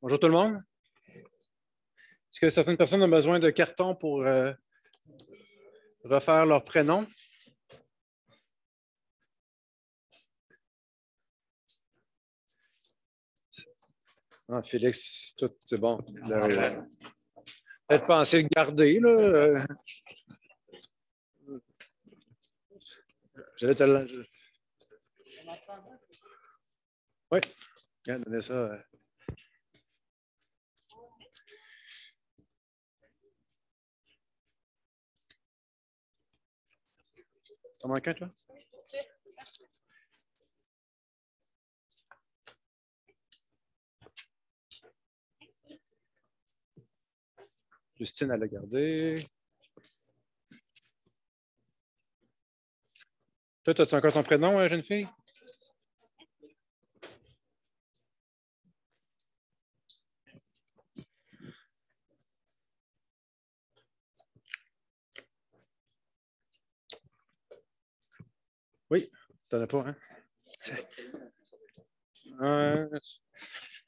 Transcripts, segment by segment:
Bonjour tout le monde. Est-ce que certaines personnes ont besoin de carton pour euh, refaire leur prénom? Ah, Félix, tout, c'est bon. Peut-être penser le garder. Là. Euh. J'allais te le. Oui, viens donner ça. Euh. T'en manques un, toi? Justine, elle a gardé. Toi, as encore ton prénom, euh, jeune fille? Oui, t'en as pas, hein? Euh,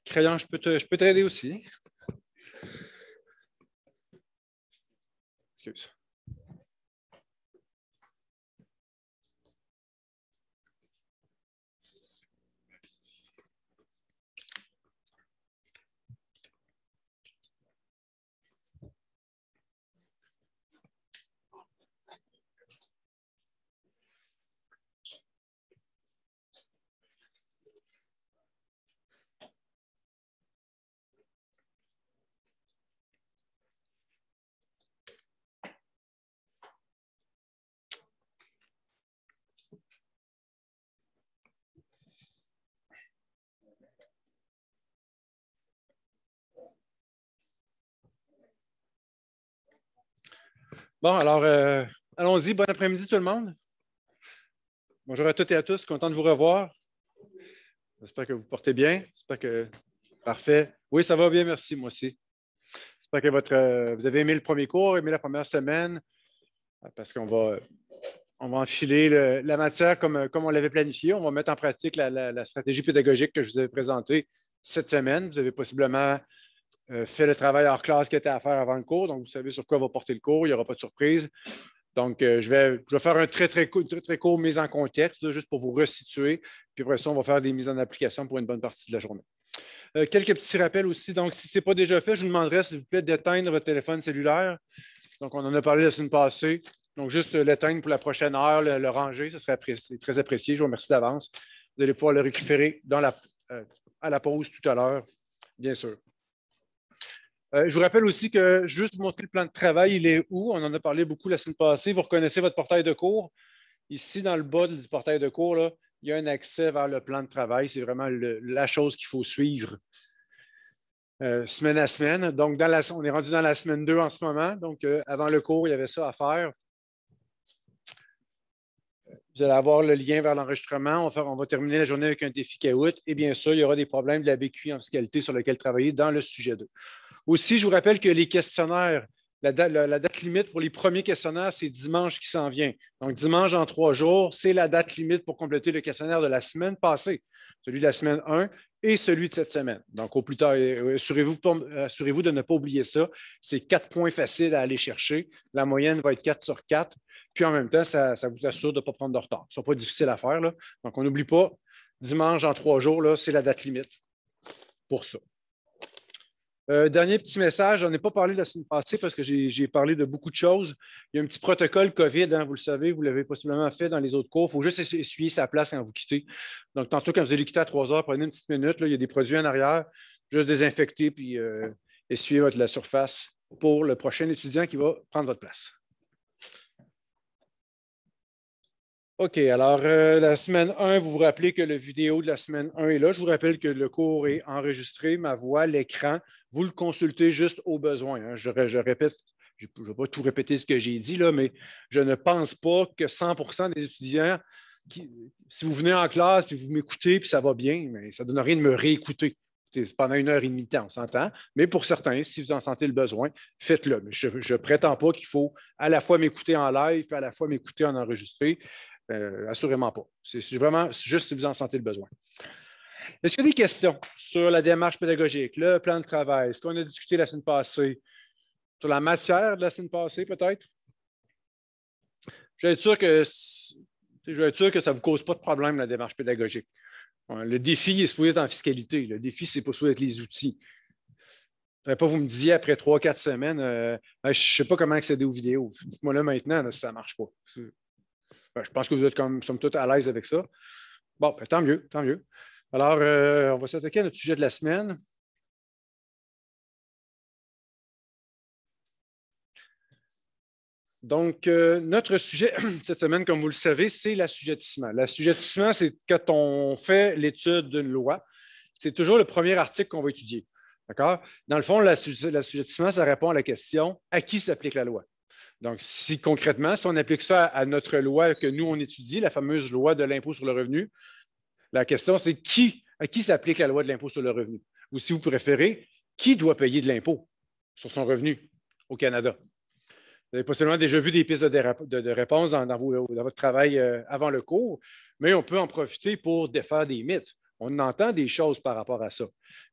crayon, je peux te, je peux t'aider aussi. Excuse. Bon, alors, euh, allons-y. Bon après-midi, tout le monde. Bonjour à toutes et à tous. Content de vous revoir. J'espère que vous portez bien. J'espère que. Parfait. Oui, ça va bien, merci, moi aussi. J'espère que votre, euh, vous avez aimé le premier cours, aimé la première semaine, euh, parce qu'on va, on va enfiler la matière comme, comme on l'avait planifié. On va mettre en pratique la, la stratégie pédagogique que je vous avais présentée cette semaine. Vous avez possiblement euh, fait le travail hors classe qui était à faire avant le cours. Donc, vous savez sur quoi va porter le cours. Il n'y aura pas de surprise. Donc, euh, je, vais, faire un très, très, court, très, très court mise en contexte, juste pour vous resituer. Puis après ça, on va faire des mises en application pour une bonne partie de la journée. Euh, quelques petits rappels aussi. Donc, si ce n'est pas déjà fait, je vous demanderai, s'il vous plaît, d'éteindre votre téléphone cellulaire. Donc, on en a parlé la semaine passée. Donc, juste l'éteindre pour la prochaine heure, le, ranger, ce serait très apprécié. Je vous remercie d'avance. Vous allez pouvoir le récupérer à la pause tout à l'heure, bien sûr. Euh, je vous rappelle aussi que juste vous montrer le plan de travail, il est où? On en a parlé beaucoup la semaine passée. Vous reconnaissez votre portail de cours. Ici, dans le bas du portail de cours, il y a un accès vers le plan de travail. C'est vraiment la chose qu'il faut suivre euh, semaine à semaine. Donc, on est rendu dans la semaine 2 en ce moment. Donc, euh, avant le cours, il y avait ça à faire. Vous allez avoir le lien vers l'enregistrement. On, va terminer la journée avec un défi K-out. Et bien sûr, il y aura des problèmes de la BQI en fiscalité sur lesquels travailler dans le sujet 2. Aussi, je vous rappelle que les questionnaires, la, date limite pour les premiers questionnaires, c'est dimanche qui s'en vient. Donc, dimanche en trois jours, c'est la date limite pour compléter le questionnaire de la semaine passée, celui de la semaine 1 et celui de cette semaine. Donc, au plus tard, euh, euh, euh, assurez-vous, de ne pas oublier ça. C'est quatre points faciles à aller chercher. La moyenne va être 4 sur 4. Puis en même temps, ça, vous assure de ne pas prendre de retard. Ce n'est pas difficile à faire. Donc, on n'oublie pas, dimanche en trois jours, c'est la date limite pour ça. Euh, dernier petit message, n'en ai pas parlé la semaine passée parce que j'ai parlé de beaucoup de choses. Il y a un petit protocole COVID, hein, vous le savez, vous l'avez possiblement fait dans les autres cours. Il faut juste essuyer sa place quand vous quittez. Donc, tantôt, quand vous allez quitter à 3 heures, prenez une petite minute. il y a des produits en arrière, juste désinfecter puis essuyez essuyer votre, la surface pour le prochain étudiant qui va prendre votre place. OK, alors euh, la semaine 1, vous vous rappelez que la vidéo de la semaine 1 est là. Je vous rappelle que le cours est enregistré, ma voix, l'écran. Vous le consultez juste au besoin. Hein. Je, répète, je ne vais pas tout répéter ce que j'ai dit, là, mais je ne pense pas que 100 des étudiants, si vous venez en classe, puis vous m'écoutez, puis ça va bien, mais ça ne donne rien de me réécouter pendant une heure et demie de temps, on s'entend. Mais pour certains, si vous en sentez le besoin, faites-le. je ne prétends pas qu'il faut à la fois m'écouter en live et à la fois m'écouter en enregistré. Euh, assurément pas. C'est vraiment juste si vous en sentez le besoin. Est-ce qu'il y a des questions sur la démarche pédagogique, le plan de travail, ce qu'on a discuté la semaine passée, sur la matière de la semaine passée, peut-être? Je vais être sûr que, je sûr que ça ne vous cause pas de problème, la démarche pédagogique. Le défi c'est vous être en fiscalité. Le défi, c'est pas vous être les outils. Je ne pas vous me disiez après trois, quatre semaines, euh, je ne sais pas comment accéder aux vidéos. Dites-moi là maintenant si ça ne marche pas. Ben, je pense que vous êtes comme, sommes tous à l'aise avec ça. Bon, ben, tant mieux, tant mieux. Alors, euh, on va s'attaquer à notre sujet de la semaine. Donc, euh, notre sujet cette semaine, comme vous le savez, c'est l'assujettissement. L'assujettissement, c'est quand on fait l'étude d'une loi, c'est toujours le premier article qu'on va étudier. D'accord? Dans le fond, l'assujettissement, ça répond à la question à qui s'applique la loi? Donc, si concrètement, si on applique ça à notre loi que nous, on étudie, la fameuse loi de l'impôt sur le revenu, la question, c'est qui, à qui s'applique la loi de l'impôt sur le revenu? Ou si vous préférez, qui doit payer de l'impôt sur son revenu au Canada? Vous pas seulement déjà vu des pistes de, réponse dans, votre travail euh, avant le cours, mais on peut en profiter pour défaire des mythes. On entend des choses par rapport à ça.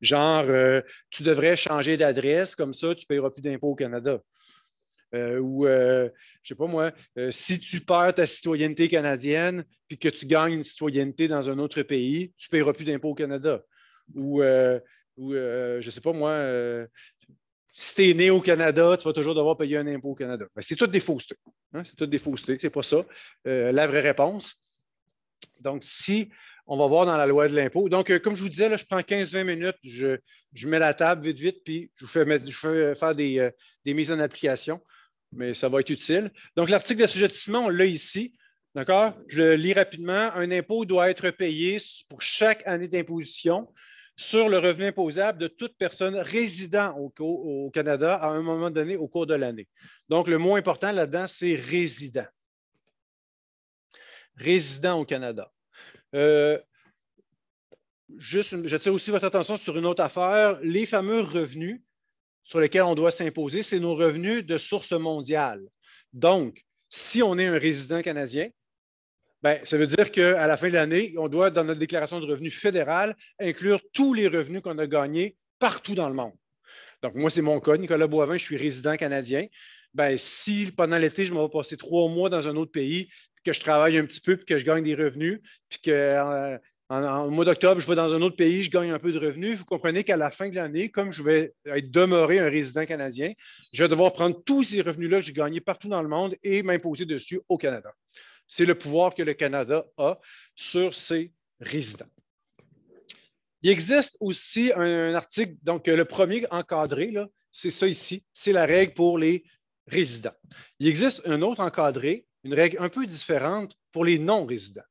Genre, euh, tu devrais changer d'adresse, comme ça, tu ne payeras plus d'impôts au Canada. Euh, ou, euh, je ne sais pas moi, euh, si tu perds ta citoyenneté canadienne puis que tu gagnes une citoyenneté dans un autre pays, tu ne paieras plus d'impôts au Canada. Ou, je ne sais pas moi, si tu es né au Canada, tu vas toujours devoir payer un impôt au Canada. Ben, c'est toutes hein. des faussetés. C'est toutes des faussetés. Ce n'est pas ça la vraie réponse. Donc, si on va voir dans la loi de l'impôt. Donc, comme je vous disais, là, je prends 15-20 minutes, je, mets la table vite, vite, puis je vous fais, faire des, mises en application mais ça va être utile. Donc, l'article d'assujettissement, on l'a ici. D'accord? Je le lis rapidement. Un impôt doit être payé pour chaque année d'imposition sur le revenu imposable de toute personne résidant au, Canada à un moment donné au cours de l'année. Donc, le mot important là-dedans, c'est résident. Résident au Canada. Euh, juste, j'attire aussi votre attention sur une autre affaire, les fameux revenus sur lesquels on doit s'imposer, c'est nos revenus de source mondiale. Donc, si on est un résident canadien, ben, ça veut dire qu'à la fin de l'année, on doit, dans notre déclaration de revenus fédérale, inclure tous les revenus qu'on a gagnés partout dans le monde. Donc, moi, c'est mon cas, Nicolas Boivin, je suis résident canadien. Bien, si pendant l'été, je m'en vais passer trois mois dans un autre pays, que je travaille un petit peu, puis que je gagne des revenus, puis que euh, en, mois d'octobre, je vais dans un autre pays, je gagne un peu de revenus. Vous comprenez qu'à la fin de l'année, comme je vais être demeuré un résident canadien, je vais devoir prendre tous ces revenus-là que j'ai gagnés partout dans le monde et m'imposer dessus au Canada. C'est le pouvoir que le Canada a sur ses résidents. Il existe aussi un article, donc le premier encadré, c'est ça ici, c'est la règle pour les résidents. Il existe un autre encadré, une règle un peu différente pour les non-résidents.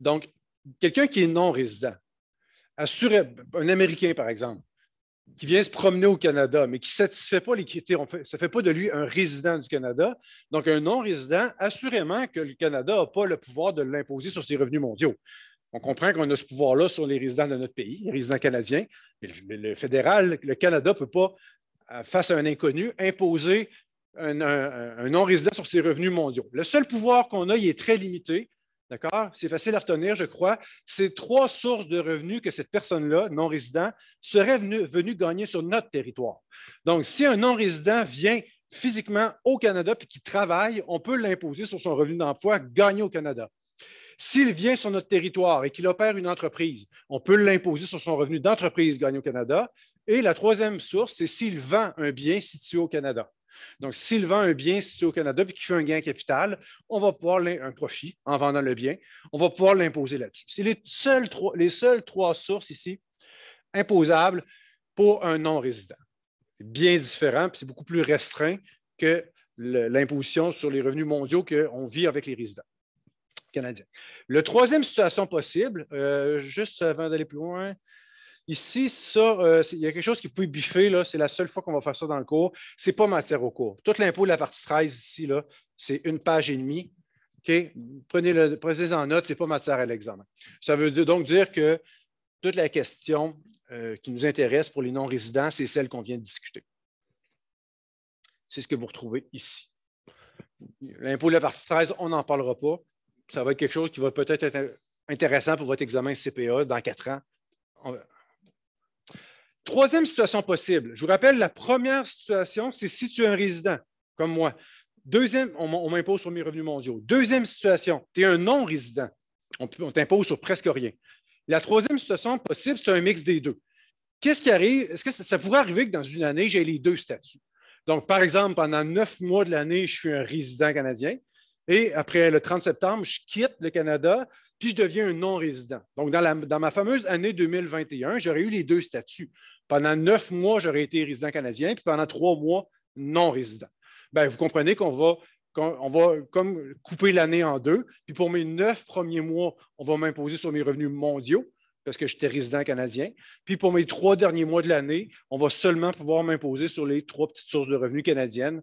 Donc, quelqu'un qui est non résident, un Américain par exemple, qui vient se promener au Canada, mais qui ne satisfait pas les critères, ça ne fait pas de lui un résident du Canada. Donc, un non-résident, assurément que le Canada n'a pas le pouvoir de l'imposer sur ses revenus mondiaux. On comprend qu'on a ce pouvoir-là sur les résidents de notre pays, les résidents canadiens, mais le, fédéral, le Canada ne peut pas, euh, face à un inconnu, imposer un, un non-résident sur ses revenus mondiaux. Le seul pouvoir qu'on a, il est très limité, D'accord? C'est facile à retenir, je crois. C'est trois sources de revenus que cette personne-là, non-résident, serait venue, gagner sur notre territoire. Donc, si un non-résident vient physiquement au Canada puis qui travaille, on peut l'imposer sur son revenu d'emploi gagné au Canada. S'il vient sur notre territoire et qu'il opère une entreprise, on peut l'imposer sur son revenu d'entreprise gagné au Canada. Et la troisième source, c'est s'il vend un bien situé au Canada. Donc, s'il vend un bien situé au Canada et qu'il fait un gain capital, on va pouvoir un profit en vendant le bien, on va pouvoir l'imposer là-dessus. C'est les seules, trois, sources ici imposables pour un non-résident. C'est bien différent, puis c'est beaucoup plus restreint que l'imposition sur les revenus mondiaux qu'on vit avec les résidents canadiens. La troisième situation possible, euh, juste avant d'aller plus loin, Ici, ça, euh, il y a quelque chose qui peut biffer, c'est la seule fois qu'on va faire ça dans le cours. Ce n'est pas matière au cours. Toute l'impôt de la partie 13 ici, c'est une page et demie. Prenez-le prenez en note, ce n'est pas matière à l'examen. Ça veut donc dire que toute la question euh, qui nous intéresse pour les non-résidents, c'est celle qu'on vient de discuter. C'est ce que vous retrouvez ici. L'impôt de la partie 13, on n'en parlera pas. Ça va être quelque chose qui va peut-être être intéressant pour votre examen CPA dans quatre ans. Troisième situation possible. Je vous rappelle, la première situation, c'est si tu es un résident, comme moi. Deuxième, on m'impose sur mes revenus mondiaux. Deuxième situation, tu es un non-résident. On, on t'impose sur presque rien. La troisième situation possible, c'est un mix des deux. Qu'est-ce qui arrive? Est-ce que ça, pourrait arriver que dans une année, j'ai les deux statuts? Donc, par exemple, pendant neuf mois de l'année, je suis un résident canadien. Et après le 30 septembre, je quitte le Canada, puis je deviens un non-résident. Donc, dans, ma fameuse année 2021, j'aurais eu les deux statuts. Pendant neuf mois, j'aurais été résident canadien, puis pendant trois mois, non résident. Ben, vous comprenez qu'on va, va comme couper l'année en deux. Puis pour mes neuf premiers mois, on va m'imposer sur mes revenus mondiaux parce que j'étais résident canadien. Puis pour mes trois derniers mois de l'année, on va seulement pouvoir m'imposer sur les trois petites sources de revenus canadiennes,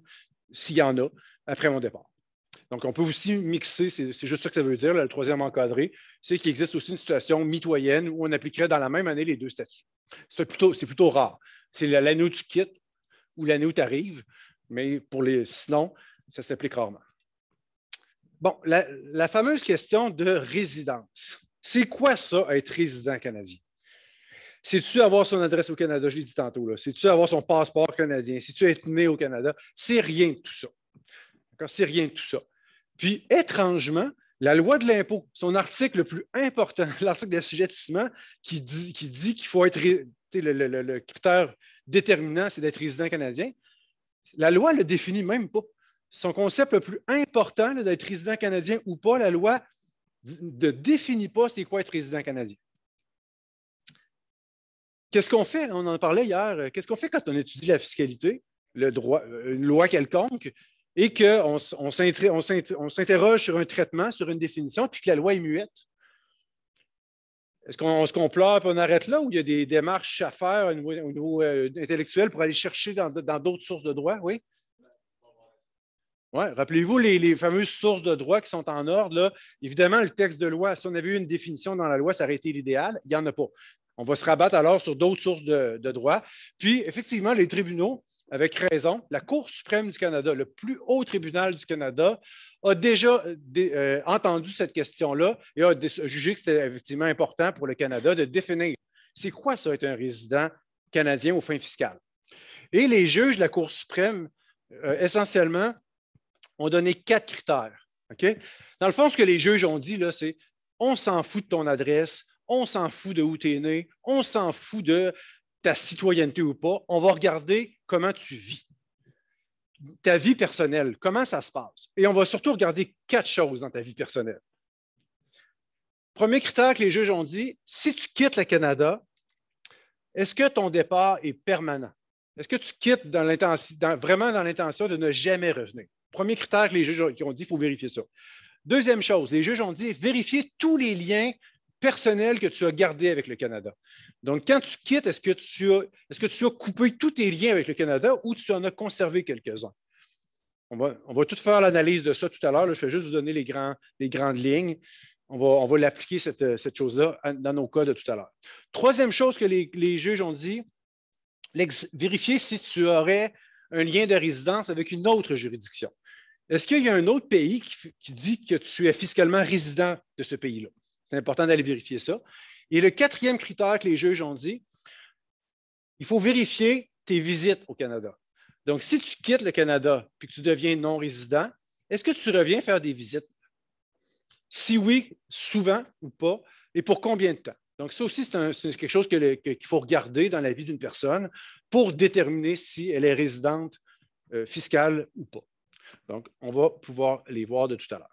s'il y en a, après mon départ. Donc, on peut aussi mixer, c'est juste ça que ça veut dire, le troisième encadré, c'est qu'il existe aussi une situation mitoyenne où on appliquerait dans la même année les deux statuts. C'est plutôt, rare. C'est l'année où tu quittes ou l'année où tu arrives, mais pour les, sinon, ça s'applique rarement. Bon, la, fameuse question de résidence. C'est quoi ça, être résident canadien? C'est-tu avoir son adresse au Canada? Je l'ai dit tantôt. C'est-tu avoir son passeport canadien? C'est-tu être né au Canada? C'est rien de tout ça. C'est rien de tout ça. Puis, étrangement, la loi de l'impôt, son article le plus important, l'article d'assujettissement, qui dit qu'il faut être. Le, critère déterminant, c'est d'être résident canadien. La loi ne le définit même pas. Son concept le plus important d'être résident canadien ou pas, la loi ne définit pas c'est quoi être résident canadien. Qu'est-ce qu'on fait? On en parlait hier. Qu'est-ce qu'on fait quand on étudie la fiscalité, le droit, euh, une loi quelconque? et qu'on on, s'interroge sur un traitement, sur une définition, puis que la loi est muette. Est-ce qu'on se complore et on arrête là ou il y a des démarches à faire au niveau, euh, intellectuel pour aller chercher dans, d'autres sources de droit? Oui? Ouais. Rappelez-vous les, fameuses sources de droit qui sont en ordre. Là. Évidemment, le texte de loi, si on avait eu une définition dans la loi, ça aurait été l'idéal. Il n'y en a pas. On va se rabattre alors sur d'autres sources de, de droit. Puis, effectivement, les tribunaux, avec raison, la Cour suprême du Canada, le plus haut tribunal du Canada, a déjà euh, euh, entendu cette question-là et a, jugé que c'était effectivement important pour le Canada de définir c'est quoi ça être un résident canadien aux fins fiscales. Et les juges de la Cour suprême, euh, essentiellement, ont donné quatre critères. Dans le fond, ce que les juges ont dit, c'est on s'en fout de ton adresse, on s'en fout de où tu es né, on s'en fout de ta citoyenneté ou pas, on va regarder comment tu vis, ta vie personnelle, comment ça se passe. Et on va surtout regarder quatre choses dans ta vie personnelle. Premier critère que les juges ont dit, si tu quittes le Canada, est-ce que ton départ est permanent? Est-ce que tu quittes dans vraiment dans l'intention de ne jamais revenir? Premier critère que les juges ont dit, il faut vérifier ça. Deuxième chose, les juges ont dit, vérifier tous les liens personnel que tu as gardé avec le Canada. Donc, quand tu quittes, est-ce que tu as, est-ce que tu as coupé tous tes liens avec le Canada ou tu en as conservé quelques-uns? On va, on va tout faire l'analyse de ça tout à l'heure. Je vais juste vous donner les, grands, les grandes lignes. On va, on va l'appliquer, cette, chose-là, dans nos cas de tout à l'heure. Troisième chose que les, juges ont dit, vérifier si tu aurais un lien de résidence avec une autre juridiction. Est-ce qu'il y a un autre pays qui dit que tu es fiscalement résident de ce pays-là? C'est important d'aller vérifier ça. Et le quatrième critère que les juges ont dit, il faut vérifier tes visites au Canada. Donc, si tu quittes le Canada puis que tu deviens non résident, est-ce que tu reviens faire des visites? Si oui, souvent ou pas, et pour combien de temps? Donc, ça aussi, c'est quelque chose qu'il faut regarder dans la vie d'une personne pour déterminer si elle est résidente euh, fiscale ou pas. Donc, on va pouvoir les voir de tout à l'heure.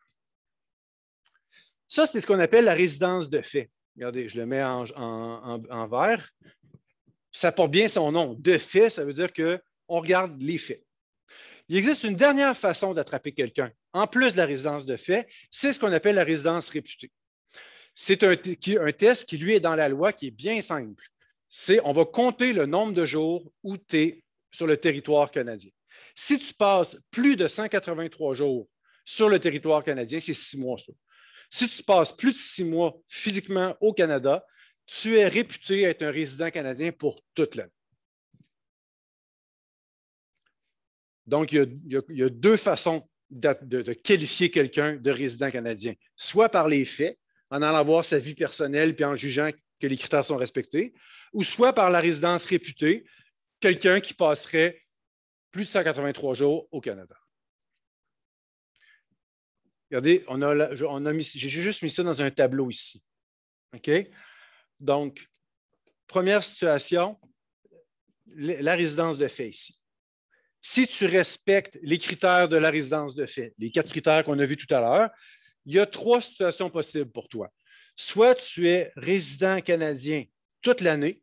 Ça, c'est ce qu'on appelle la résidence de fait. Regardez, je le mets en, vert. Ça porte bien son nom. De fait, ça veut dire qu'on regarde les faits. Il existe une dernière façon d'attraper quelqu'un, en plus de la résidence de fait, c'est ce qu'on appelle la résidence réputée. C'est un, un, test qui, lui, est dans la loi, qui est bien simple. C'est on va compter le nombre de jours où tu es sur le territoire canadien. Si tu passes plus de 183 jours sur le territoire canadien, c'est six mois. Ça. Si tu passes plus de six mois physiquement au Canada, tu es réputé être un résident canadien pour toute l'année. Donc, il y, a, deux façons de, qualifier quelqu'un de résident canadien. Soit par les faits, en allant voir sa vie personnelle puis en jugeant que les critères sont respectés, ou soit par la résidence réputée, quelqu'un qui passerait plus de 183 jours au Canada. Regardez, on a, j'ai juste mis ça dans un tableau ici. Donc, première situation, la résidence de fait ici. Si tu respectes les critères de la résidence de fait, les quatre critères qu'on a vus tout à l'heure, il y a trois situations possibles pour toi. Soit tu es résident canadien toute l'année,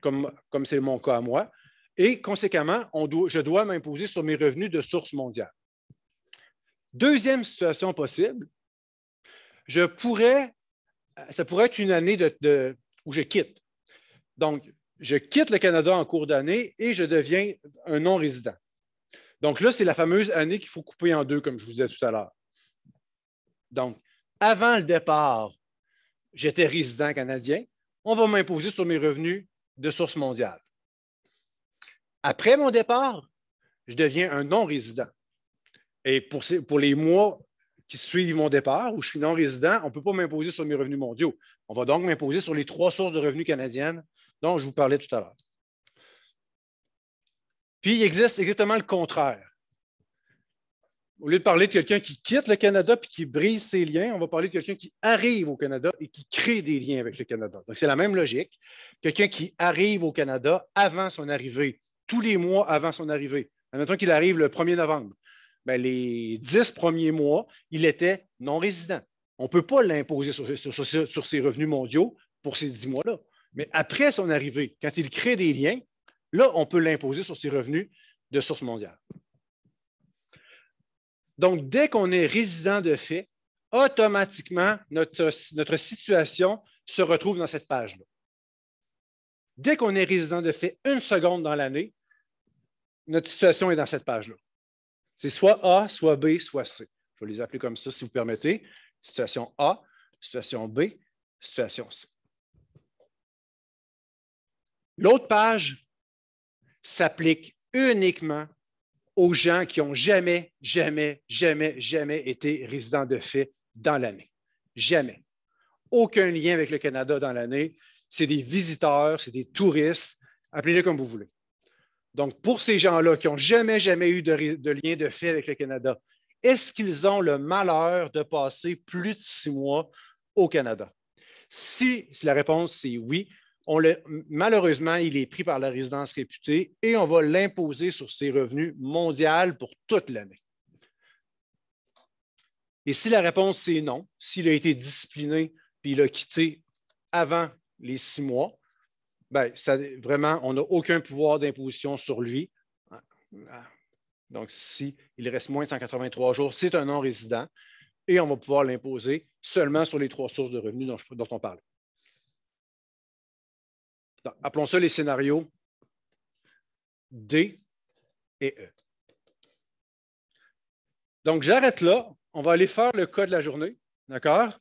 comme, c'est mon cas à moi, et conséquemment, je dois m'imposer sur mes revenus de source mondiale. Deuxième situation possible, je pourrais, ça pourrait être une année de, où je quitte. Donc, je quitte le Canada en cours d'année et je deviens un non-résident. Donc là, c'est la fameuse année qu'il faut couper en deux, comme je vous disais tout à l'heure. Donc, avant le départ, j'étais résident canadien. On va m'imposer sur mes revenus de source mondiale. Après mon départ, je deviens un non-résident. Et pour, les mois qui suivent mon départ, où je suis non résident, on ne peut pas m'imposer sur mes revenus mondiaux. On va donc m'imposer sur les trois sources de revenus canadiennes dont je vous parlais tout à l'heure. Puis il existe exactement le contraire. Au lieu de parler de quelqu'un qui quitte le Canada puis qui brise ses liens, on va parler de quelqu'un qui arrive au Canada et qui crée des liens avec le Canada. Donc, c'est la même logique. Quelqu'un qui arrive au Canada avant son arrivée, tous les mois avant son arrivée. Admettons qu'il arrive le 1er novembre. Ben, les dix premiers mois, il était non résident. On ne peut pas l'imposer sur, ses revenus mondiaux pour ces dix mois-là. Mais après son arrivée, quand il crée des liens, là, on peut l'imposer sur ses revenus de source mondiale. Donc, dès qu'on est résident de fait, automatiquement, notre, notre situation se retrouve dans cette page-là. Dès qu'on est résident de fait une seconde dans l'année, notre situation est dans cette page-là. C'est soit A, soit B, soit C. Je vais les appeler comme ça si vous permettez. Situation A, situation B, situation C. L'autre page s'applique uniquement aux gens qui n'ont jamais, jamais, jamais, jamais été résidents de fait dans l'année. Jamais. Aucun lien avec le Canada dans l'année. C'est des visiteurs, c'est des touristes, appelez-les comme vous voulez. Donc, pour ces gens-là qui n'ont jamais, jamais eu de, lien de fait avec le Canada, est-ce qu'ils ont le malheur de passer plus de six mois au Canada? Si, la réponse est oui, malheureusement, il est pris par la résidence réputée et on va l'imposer sur ses revenus mondiaux pour toute l'année. Et si la réponse est non, s'il a été discipliné puis il a quitté avant les six mois, ben, vraiment, on n'a aucun pouvoir d'imposition sur lui. Donc, s'il reste moins de 183 jours, c'est un non-résident et on va pouvoir l'imposer seulement sur les trois sources de revenus dont, on parle. appelons ça les scénarios D et E. Donc, j'arrête là. On va aller faire le cas de la journée. D'accord?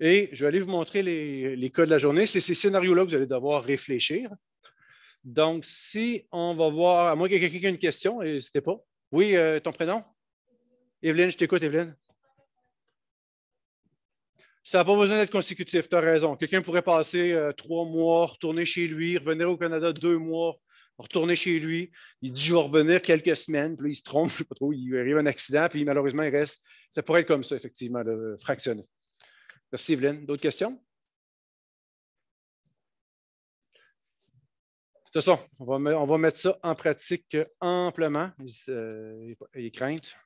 Et je vais aller vous montrer les, cas de la journée. C'est ces scénarios-là que vous allez devoir réfléchir. Donc, si on va voir, à moins ait quelqu'un ait une question, et c'était pas. Oui, euh, ton prénom? Evelyne, je t'écoute, Evelyne. Ça n'a pas besoin d'être consécutif, tu as raison. Quelqu'un pourrait passer euh, trois mois, retourner chez lui, revenir au Canada deux mois, retourner chez lui. Il dit Je vais revenir quelques semaines, puis il se trompe, je sais pas trop, il arrive un accident, puis malheureusement, il reste. Ça pourrait être comme ça, effectivement, le fractionner. Merci, Evelyne. D'autres questions? De toute façon, on va, mettre ça en pratique amplement, les, craintes.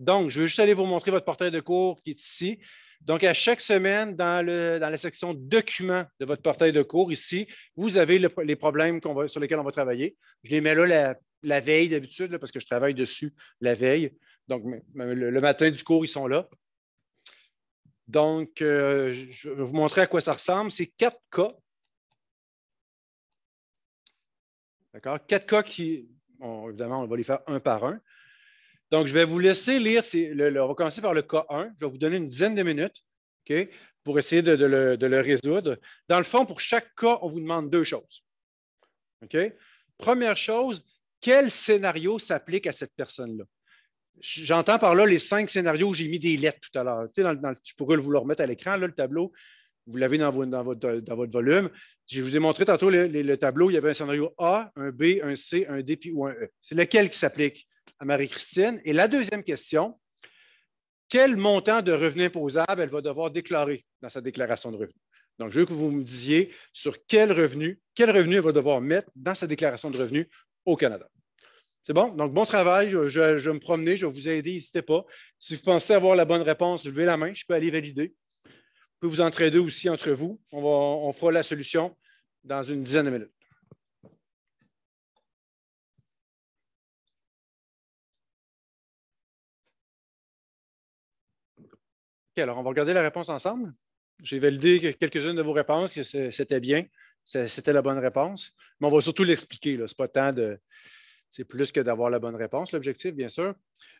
Donc, je vais juste aller vous montrer votre portail de cours qui est ici. Donc, à chaque semaine, dans, la section documents de votre portail de cours, ici, vous avez les problèmes sur lesquels on va travailler. Je les mets là la, veille d'habitude, parce que je travaille dessus la veille. Donc, le, matin du cours, ils sont là. Donc, euh, je vais vous montrer à quoi ça ressemble. C'est quatre cas. D'accord? Quatre cas qui, évidemment, on va les faire un par un. Donc, je vais vous laisser lire. Le, on va commencer par le cas 1. Je vais vous donner une dizaine de minutes pour essayer de, le, résoudre. Dans le fond, pour chaque cas, on vous demande deux choses. OK? Première chose, quel scénario s'applique à cette personne-là? J'entends par là les cinq scénarios où j'ai mis des lettres tout à l'heure. Tu je pourrais vous le remettre à l'écran, le tableau. Vous l'avez dans, votre, volume. Je vous ai montré tantôt le, tableau. Il y avait un scénario A, un B, un C, un D puis, ou un E. C'est lequel qui s'applique à Marie-Christine? Et la deuxième question, quel montant de revenu imposable elle va devoir déclarer dans sa déclaration de revenu? Donc, je veux que vous me disiez sur quel revenu, quel revenu elle va devoir mettre dans sa déclaration de revenus au Canada. C'est bon? Donc, bon travail. Je, vais me promener, je vais vous aider, n'hésitez pas. Si vous pensez avoir la bonne réponse, levez la main, je peux aller valider. Je peux vous entraider aussi entre vous. On, fera la solution dans une dizaine de minutes. OK, alors on va regarder la réponse ensemble. J'ai validé quelques-unes de vos réponses, que c'était bien, c'était la bonne réponse. Mais on va surtout l'expliquer. Ce n'est pas le temps de, c'est plus que d'avoir la bonne réponse, l'objectif, bien sûr.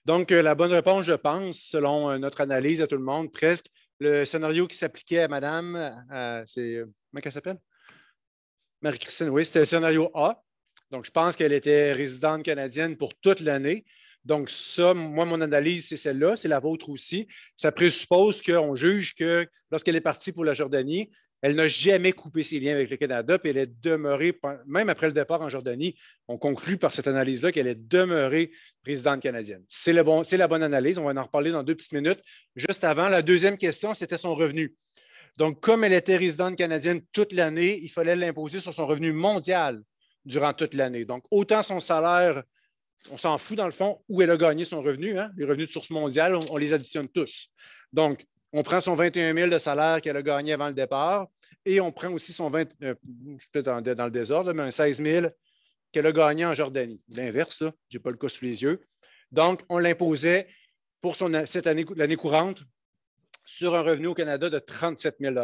Donc, euh, la bonne réponse, je pense, selon euh, notre analyse à tout le monde, presque, le scénario qui s'appliquait à madame, euh, c'est. Comment elle s'appelle? Marie-Christine, oui, c'était le scénario A. Donc, je pense qu'elle était résidente canadienne pour toute l'année. Donc, ça, moi, mon analyse, c'est celle-là, c'est la vôtre aussi. Ça présuppose qu'on juge que lorsqu'elle est partie pour la Jordanie, elle n'a jamais coupé ses liens avec le Canada, puis elle est demeurée, même après le départ en Jordanie, on conclut par cette analyse-là qu'elle est demeurée présidente canadienne. C'est bon, la bonne analyse, on va en reparler dans deux petites minutes. Juste avant, la deuxième question, c'était son revenu. Donc, comme elle était résidente canadienne toute l'année, il fallait l'imposer sur son revenu mondial durant toute l'année. Donc, autant son salaire, on s'en fout dans le fond, où elle a gagné son revenu, hein, les revenus de source mondiale, on, on les additionne tous. Donc, on prend son 21 000 de salaire qu'elle a gagné avant le départ et on prend aussi son 20 euh, dans, le désordre, mais un 16 000 qu'elle a gagné en Jordanie. L'inverse, je n'ai pas le cas sous les yeux. Donc, on l'imposait pour cette année, l'année courante sur un revenu au Canada de 37 000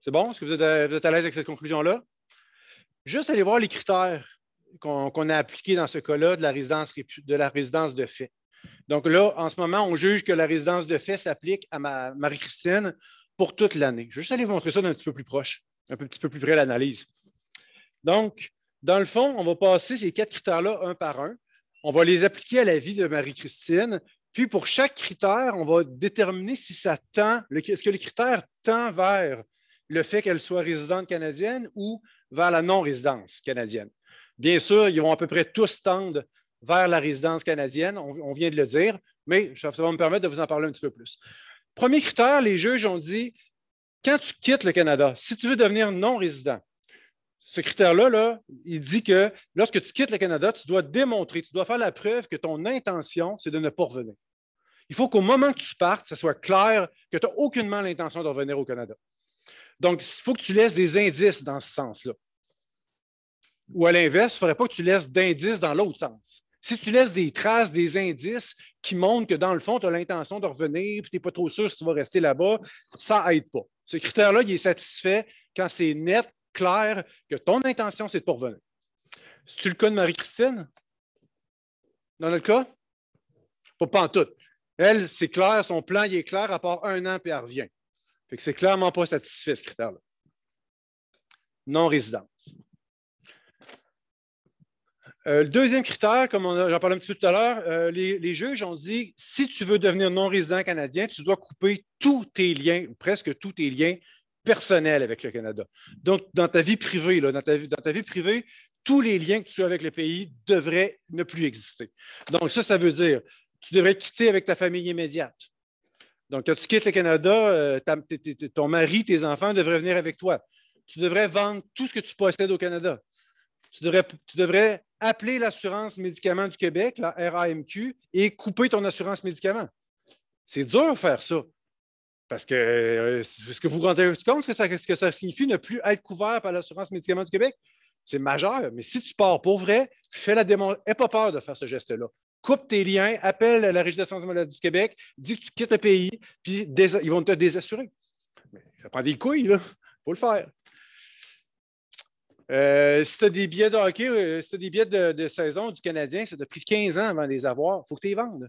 C'est bon? Est-ce que vous êtes à, l'aise avec cette conclusion-là? Juste aller voir les critères qu'on a appliqués dans ce cas-là de la résidence de fait. Donc là, en ce moment, on juge que la résidence de fait s'applique à Marie-Christine pour toute l'année. Je vais juste aller vous montrer ça d'un petit peu plus proche, un petit peu plus près l'analyse. Donc, dans le fond, on va passer ces quatre critères-là un par un. On va les appliquer à la vie de Marie-Christine. Puis pour chaque critère, on va déterminer si ça tend, est-ce que le critère tend vers le fait qu'elle soit résidente canadienne ou vers la non-résidence canadienne. Bien sûr, ils vont à peu près tous tendre vers la résidence canadienne, on, vient de le dire, mais ça va me permettre de vous en parler un petit peu plus. Premier critère, les juges ont dit, quand tu quittes le Canada, si tu veux devenir non-résident, ce critère-là, là, il dit que lorsque tu quittes le Canada, tu dois démontrer, tu dois faire la preuve que ton intention, c'est de ne pas revenir. Il faut qu'au moment que tu partes, ça soit clair que tu n'as aucunement l'intention de revenir au Canada. Donc, il faut que tu laisses des indices dans ce sens-là. Ou à l'inverse, il ne faudrait pas que tu laisses d'indices dans l'autre sens. Si tu laisses des traces, des indices qui montrent que dans le fond, tu as l'intention de revenir, puis tu n'es pas trop sûr si tu vas rester là-bas, ça n'aide pas. Ce critère-là, il est satisfait quand c'est net, clair, que ton intention, c'est de pas revenir. C'est-tu le cas de Marie-Christine? Dans notre cas? Pas, en tout. Elle, c'est clair, son plan, il est clair, à part un an, puis elle revient. Fait que c'est clairement pas satisfait, ce critère-là. Non-résidence. Euh, le deuxième critère, comme j'en parlais un petit peu tout à l'heure, euh, les, juges ont dit si tu veux devenir non-résident canadien, tu dois couper tous tes liens, presque tous tes liens personnels avec le Canada. Donc, dans ta vie privée, dans, ta, dans ta vie privée, tous les liens que tu as avec le pays devraient ne plus exister. Donc, ça, ça veut dire tu devrais quitter avec ta famille immédiate. Donc, quand tu quittes le Canada, euh, ton mari, tes enfants devraient venir avec toi. Tu devrais vendre tout ce que tu possèdes au Canada. Tu devrais, tu devrais appeler l'assurance médicaments du Québec, la RAMQ, et couper ton assurance médicaments. C'est dur de faire ça. Parce que euh, ce que vous vous rendez compte ce que ça, signifie ne plus être couvert par l'assurance médicaments du Québec? C'est majeur, mais si tu pars pour vrai, fais la démonstration. N'aie pas peur de faire ce geste-là. Coupe tes liens, appelle la Régie d'assurance maladie du Québec, dis que tu quittes le pays, puis ils vont te désassurer. ça prend des couilles, là. Il faut le faire. Euh, si tu as des billets de hockey, euh, si tu as des billets de, saison du Canadien, ça t'a pris 15 ans avant de les avoir. Il faut que tu les vendes.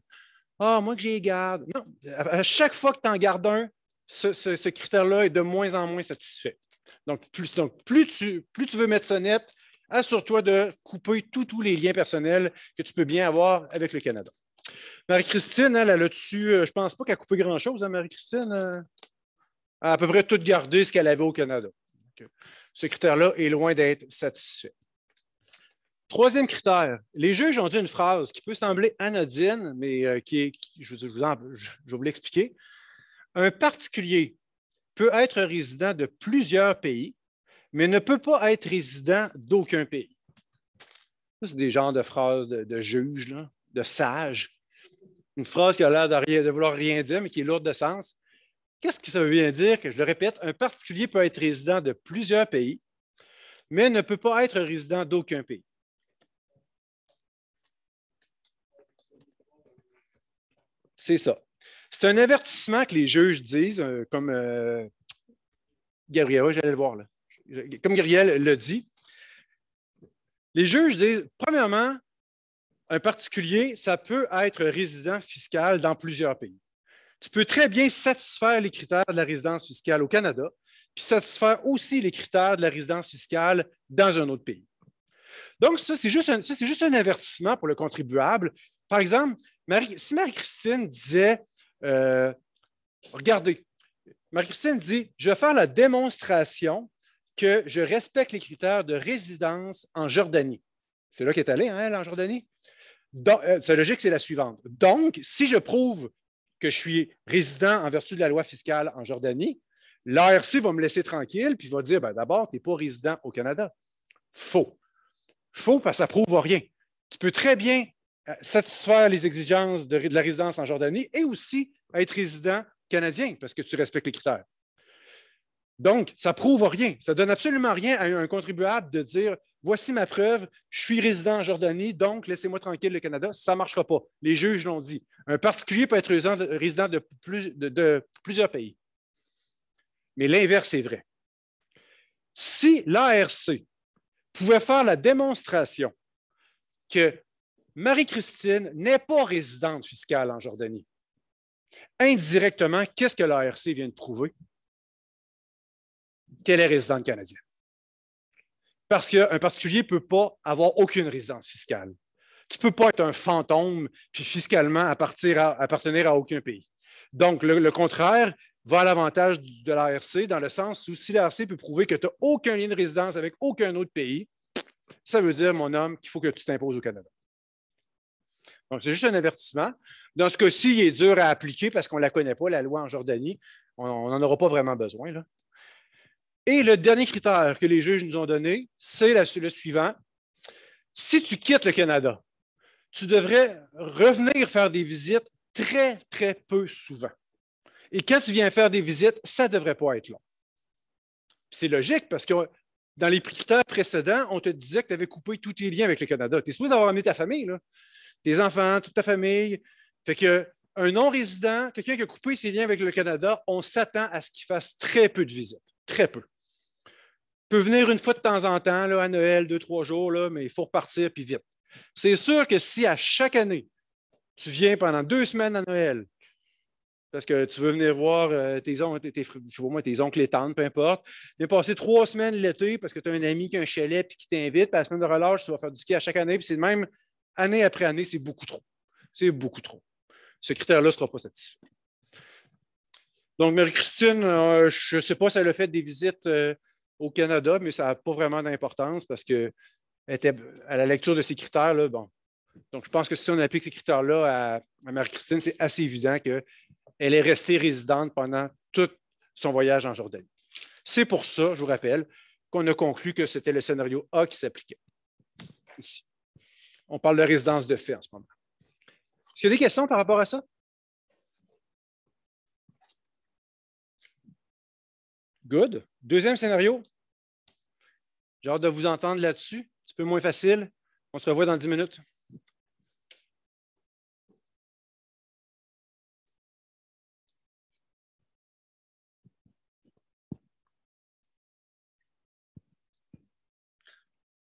Ah, moi que j'ai garde. Non, à, chaque fois que tu en gardes un, ce, critère-là est de moins en moins satisfait. Donc, plus, donc plus, tu, plus tu veux mettre ça net, assure-toi de couper tous les liens personnels que tu peux bien avoir avec le Canada. Marie-Christine, elle, a là-dessus, je pense pas qu'elle a coupé grand-chose, hein, Marie-Christine. Euh? Elle a à peu près tout gardé ce qu'elle avait au Canada. Ce critère-là est loin d'être satisfait. Troisième critère, les juges ont dit une phrase qui peut sembler anodine, mais euh, qui est, je, vous vais vous l'expliquer. Un particulier peut être résident de plusieurs pays, mais ne peut pas être résident d'aucun pays. C'est des genres de phrases de, juges, de sages. Une phrase qui a l'air de vouloir rien dire, mais qui est lourde de sens. Qu'est-ce que ça veut bien dire? Que, je le répète, un particulier peut être résident de plusieurs pays, mais ne peut pas être résident d'aucun pays. C'est ça. C'est un avertissement que les juges disent, euh, comme euh, Gabriel, j'allais le voir là. Comme Gabriel le dit, les juges disent, premièrement, un particulier, ça peut être résident fiscal dans plusieurs pays tu peux très bien satisfaire les critères de la résidence fiscale au Canada, puis satisfaire aussi les critères de la résidence fiscale dans un autre pays. Donc, ça, c'est juste, juste, un avertissement pour le contribuable. Par exemple, si Marie-Christine disait, euh, regardez, Marie-Christine dit, je vais faire la démonstration que je respecte les critères de résidence en Jordanie. C'est là qu'elle est allée, hein, en Jordanie? Donc, euh, sa logique, c'est la suivante. Donc, si je prouve que je suis résident en vertu de la loi fiscale en Jordanie, l'ARC va me laisser tranquille puis va dire ben, d'abord, tu n'es pas résident au Canada. Faux. Faux parce que ça ne prouve rien. Tu peux très bien euh, satisfaire les exigences de, de la résidence en Jordanie et aussi être résident canadien parce que tu respectes les critères. Donc, ça ne prouve rien. Ça ne donne absolument rien à un contribuable de dire voici ma preuve, je suis résident en Jordanie, donc laissez-moi tranquille le Canada, ça ne marchera pas. Les juges l'ont dit. Un particulier peut être résident de, plusieurs pays. Mais l'inverse est vrai. Si l'ARC pouvait faire la démonstration que Marie-Christine n'est pas résidente fiscale en Jordanie, indirectement, qu'est-ce que l'ARC vient de prouver? Qu'elle est résidente canadienne. Parce qu'un particulier ne peut pas avoir aucune résidence fiscale. Tu ne peux pas être un fantôme puis fiscalement appartenir à aucun pays. Donc, le, contraire va à l'avantage de l'ARC dans le sens où si l'ARC peut prouver que tu n'as aucun lien de résidence avec aucun autre pays, ça veut dire, mon homme, qu'il faut que tu t'imposes au Canada. Donc, c'est juste un avertissement. Dans ce cas-ci, il est dur à appliquer parce qu'on ne la connaît pas, la loi en Jordanie. On n'en aura pas vraiment besoin. Là. Et le dernier critère que les juges nous ont donné, c'est le suivant. Si tu quittes le Canada, tu devrais revenir faire des visites très, très peu souvent. Et quand tu viens faire des visites, ça ne devrait pas être long. C'est logique parce que dans les critères précédents, on te disait que tu avais coupé tous tes liens avec le Canada. Tu es supposé avoir amené ta famille, tes enfants, toute ta famille. Fait que un non-résident, quelqu'un qui a coupé ses liens avec le Canada, on s'attend à ce qu'il fasse très peu de visites. Très peu peut venir une fois de temps en temps, là, à Noël, deux, trois jours, là, mais il faut repartir puis vite. C'est sûr que si à chaque année, tu viens pendant deux semaines à Noël, parce que tu veux venir voir euh, tes oncles, tes, je vois moi, tes oncles et tantes, peu importe. Tu viens passer trois semaines l'été parce que tu as un ami qui a un chalet et qui t'invite. la semaine de relâche, tu vas faire du ski à chaque année. Puis c'est même année après année, c'est beaucoup trop. C'est beaucoup trop. Ce critère-là ne sera pas satisfait. Donc, Marie-Christine, euh, je ne sais pas si elle a fait des visites euh, au Canada, mais ça n'a pas vraiment d'importance parce que était, à la lecture de ces critères, là, bon. Donc, je pense que si on applique ces critères-là à, Marie-Christine, c'est assez évident qu'elle est restée résidente pendant tout son voyage en Jordanie. C'est pour ça, je vous rappelle, qu'on a conclu que c'était le scénario A qui s'appliquait. On parle de résidence de fait en ce moment. Est-ce qu'il y a des questions par rapport à ça? Good. Deuxième scénario, j'ai hâte de vous entendre là-dessus. Un petit peu moins facile. On se revoit dans 10 minutes.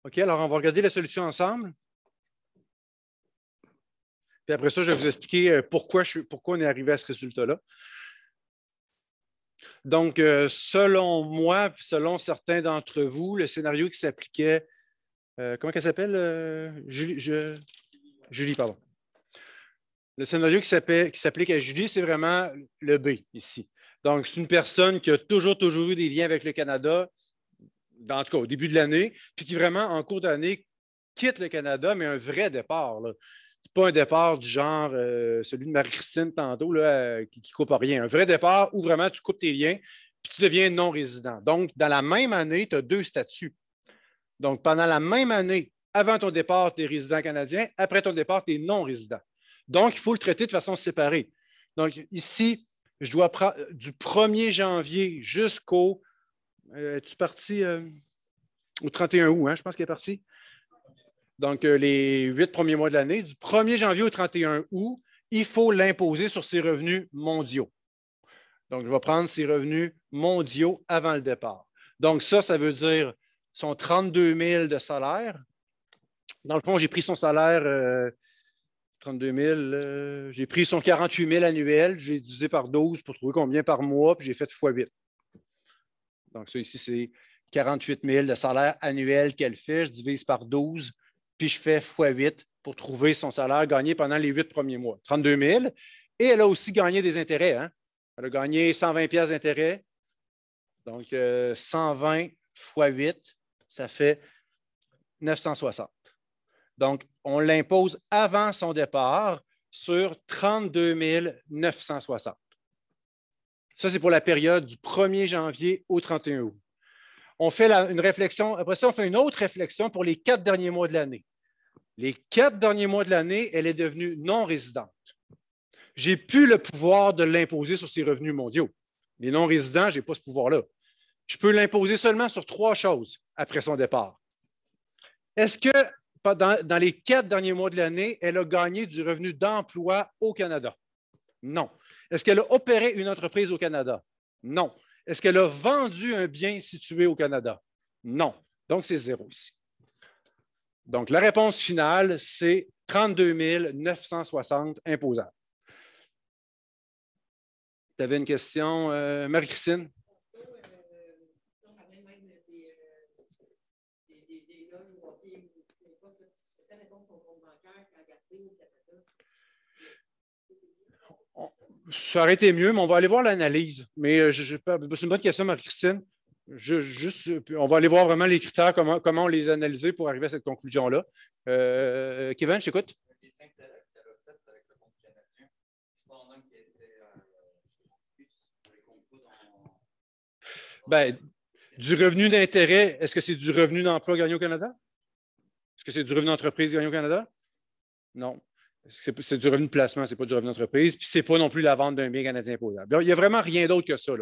OK, alors on va regarder la solution ensemble. Puis après ça, je vais vous expliquer euh, pourquoi, pourquoi on est arrivé à ce résultat-là. Donc, euh, selon moi, selon certains d'entre vous, le scénario qui s'appliquait, euh, comment qu'elle s'appelle? Euh, Julie, pardon. Le scénario qui s'applique à Julie, c'est vraiment le B ici. Donc, c'est une personne qui a toujours, toujours eu des liens avec le Canada, en tout cas au début de l'année, puis qui vraiment, en cours d'année, quitte le Canada, mais un vrai départ. Là. C'est pas un départ du genre euh, celui de Marie-Christine tantôt euh, qui, ne coupe rien. Un vrai départ où vraiment tu coupes tes liens puis tu deviens non-résident. Donc, dans la même année, tu as deux statuts. Donc, pendant la même année, avant ton départ, tu es résident canadien. Après ton départ, tu es non-résident. Donc, il faut le traiter de façon séparée. Donc, ici, je dois prendre du 1er janvier jusqu'au. Euh, tu tu parti au 31 août, hein, je pense qu'il est parti donc euh, les huit premiers mois de l'année, du 1er janvier au 31 août, il faut l'imposer sur ses revenus mondiaux. Donc, je vais prendre ses revenus mondiaux avant le départ. Donc, ça, ça veut dire son 32 000 de salaire. Dans le fond, j'ai pris son salaire 32 euh, 000, euh, j'ai pris son 48 000 annuel, j'ai divisé par 12 pour trouver combien par mois, puis j'ai fait x 8. Donc, ça ici, c'est 48 000 de salaire annuel qu'elle fait, je divise par 12 puis je fais x8 pour trouver son salaire gagné pendant les huit premiers mois, 32 000. Et elle a aussi gagné des intérêts. Hein? Elle a gagné 120 pièces d'intérêt. Donc, 120 x 8, ça fait 960. Donc, on l'impose avant son départ sur 32 960. Ça, c'est pour la période du 1er janvier au 31 août. On fait une réflexion, après ça, on fait une autre réflexion pour les quatre derniers mois de l'année les quatre derniers mois de l'année, elle est devenue non résidente. J'ai plus le pouvoir de l'imposer sur ses revenus mondiaux. Les non résidents, je n'ai pas ce pouvoir-là. Je peux l'imposer seulement sur trois choses après son départ. Est-ce que dans, les quatre derniers mois de l'année, elle a gagné du revenu d'emploi au Canada? Non. Est-ce qu'elle a opéré une entreprise au Canada? Non. Est-ce qu'elle a vendu un bien situé au Canada? Non. Donc, c'est zéro ici. Donc, la réponse finale, c'est 32 960 imposables. Tu avais une question, euh, Marie-Christine? Ça aurait été mieux, mais on va aller voir l'analyse. Mais euh, je, c'est une bonne question, Marie-Christine on va aller voir vraiment les critères, comment, comment on les analyser pour arriver à cette conclusion-là. Euh, Kevin, je du revenu d'intérêt, est-ce que c'est du revenu d'emploi gagné au Canada? Est-ce que c'est du revenu d'entreprise gagné au Canada? Non c'est du revenu de placement, c'est pas du revenu d'entreprise, puis c'est pas non plus la vente d'un bien canadien imposable. Il n'y a vraiment rien d'autre que ça.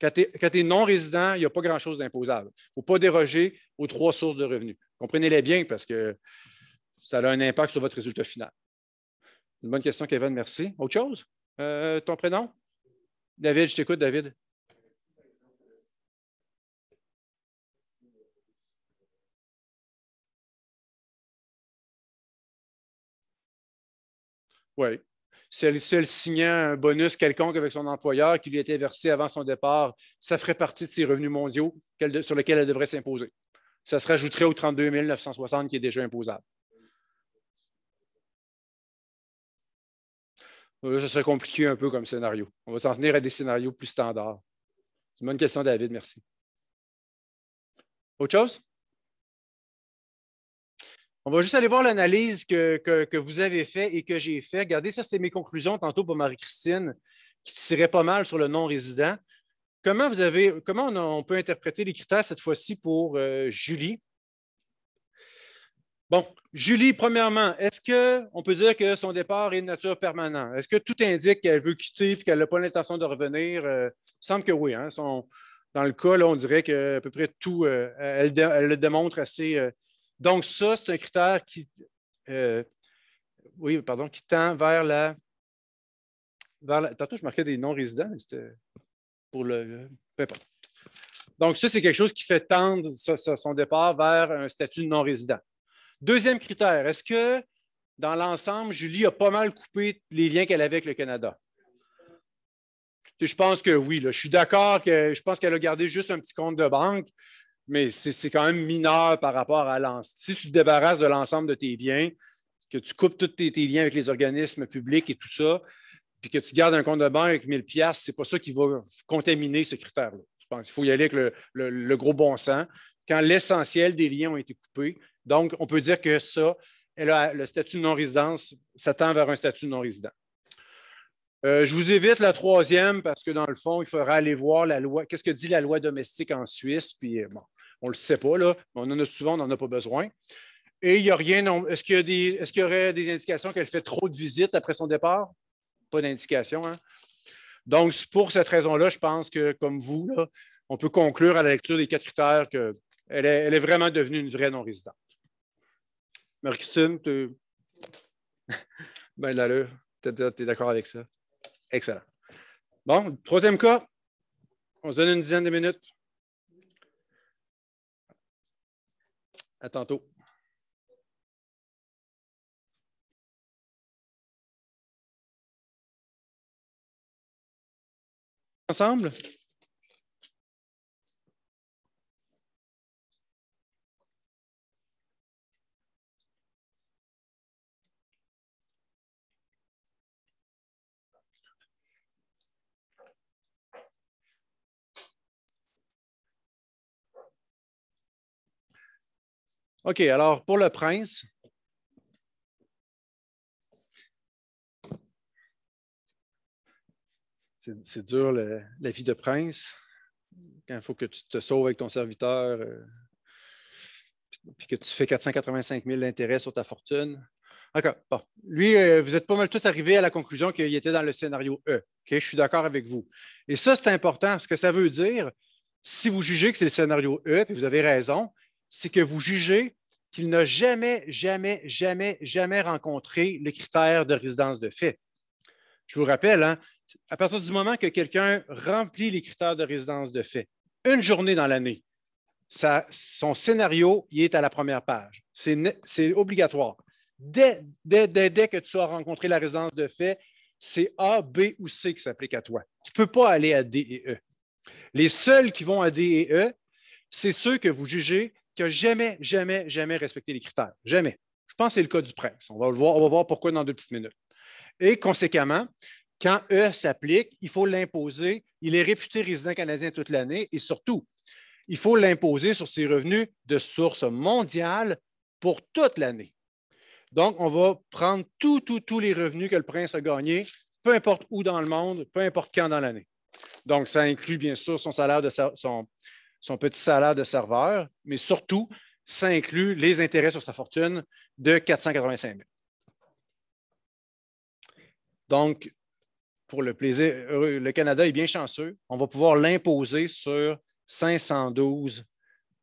Quand tu es, non-résident, il n'y a pas grand-chose d'imposable. Il ne faut pas déroger aux trois sources de revenus. Comprenez-les bien parce que ça a un impact sur votre résultat final. Une bonne question, Kevin, merci. Autre chose? Euh, ton prénom? David, je t'écoute, David. Oui. Si elle seul signant un bonus quelconque avec son employeur qui lui était versé avant son départ, ça ferait partie de ses revenus mondiaux sur lesquels elle devrait s'imposer. Ça se rajouterait aux 32 960 qui est déjà imposable. Ça serait compliqué un peu comme scénario. On va s'en tenir à des scénarios plus standards. C'est une bonne question, David, merci. Autre chose? On va juste aller voir l'analyse que, vous avez faite et que j'ai faite. Regardez, ça, c'était mes conclusions tantôt pour Marie-Christine, qui tirait pas mal sur le non-résident. Comment, vous avez, comment on, peut interpréter les critères cette fois-ci pour euh, Julie? Bon, Julie, premièrement, est-ce qu'on peut dire que son départ est de nature permanente? Est-ce que tout indique qu'elle veut quitter et qu'elle n'a pas l'intention de revenir? Euh, il semble que oui. Hein. dans le cas, on dirait qu'à peu près tout, euh, elle, le démontre assez, donc, ça, c'est un critère qui, euh, oui, pardon, qui tend vers la, vers la, Tantôt, je marquais des non-résidents, mais c'était pour le. Peu importe. Donc, ça, c'est quelque chose qui fait tendre son départ vers un statut de non-résident. Deuxième critère, est-ce que dans l'ensemble, Julie a pas mal coupé les liens qu'elle avait avec le Canada? Je pense que oui. Je suis d'accord que je pense qu'elle a gardé juste un petit compte de banque, mais c'est quand même mineur par rapport à l'ensemble. Si tu te débarrasses de l'ensemble de tes liens, que tu coupes tous tes, liens avec les organismes publics et tout ça, puis que tu gardes un compte de banque avec 1000 pièces, c'est pas ça qui va contaminer ce critère-là. Il faut y aller avec le, gros bon sens. Quand l'essentiel des liens ont été coupés, donc on peut dire que ça, le statut de non-résidence s'attend vers un statut de non-résident. Euh, je vous évite la troisième parce que dans le fond, il faudra aller voir la loi. Qu'est-ce que dit la loi domestique en Suisse? Puis euh, bon, on ne le sait pas, là, mais on en a souvent, on n'en a pas besoin. Et il n'y a rien. Est-ce qu'il y, est aurait des indications qu'elle fait trop de visites après son départ? Pas d'indication. Hein. Donc, pour cette raison-là, je pense que, comme vous, on peut conclure à la lecture des quatre critères qu'elle est, elle est vraiment devenue une vraie non-résidente. Marie-Christine, tu ben, tu es, d'accord avec ça? Excellent. Bon, troisième cas, on se donne une dizaine de minutes. À tantôt. Ensemble? OK, alors pour le prince, c'est dur la vie de prince. Quand il faut que tu te sauves avec ton serviteur, euh, puis que tu fais 485 000 d'intérêt sur ta fortune. Ok, Bon. Lui, euh, vous êtes pas mal tous arrivés à la conclusion qu'il était dans le scénario E. Ok, Je suis d'accord avec vous. Et ça, c'est important. parce que ça veut dire, si vous jugez que c'est le scénario E, puis vous avez raison, c'est que vous jugez qu'il n'a jamais, jamais, jamais, jamais rencontré le critère de résidence de fait. Je vous rappelle, hein, à partir du moment que quelqu'un remplit les critères de résidence de fait, une journée dans l'année, son scénario il est à la première page. C'est obligatoire. Dès, dès, que tu as rencontré la résidence de fait, c'est A, B ou C qui s'applique à toi. Tu ne peux pas aller à D et E. Les seuls qui vont à D et E, c'est ceux que vous jugez qui n'a jamais, jamais, jamais respecté les critères. Jamais. Je pense que c'est le cas du prince. On va, voir, on va voir pourquoi dans deux petites minutes. Et conséquemment, quand E s'applique, il faut l'imposer. Il est réputé résident canadien toute l'année et surtout, il faut l'imposer sur ses revenus de source mondiale pour toute l'année. Donc, on va prendre tous tout, tous les revenus que le prince a gagnés, peu importe où dans le monde, peu importe quand dans l'année. Donc, ça inclut bien sûr son salaire de son, son petit salaire de serveur, mais surtout, ça inclut les intérêts sur sa fortune de 485 000. Donc, pour le plaisir, le Canada est bien chanceux. On va pouvoir l'imposer sur 512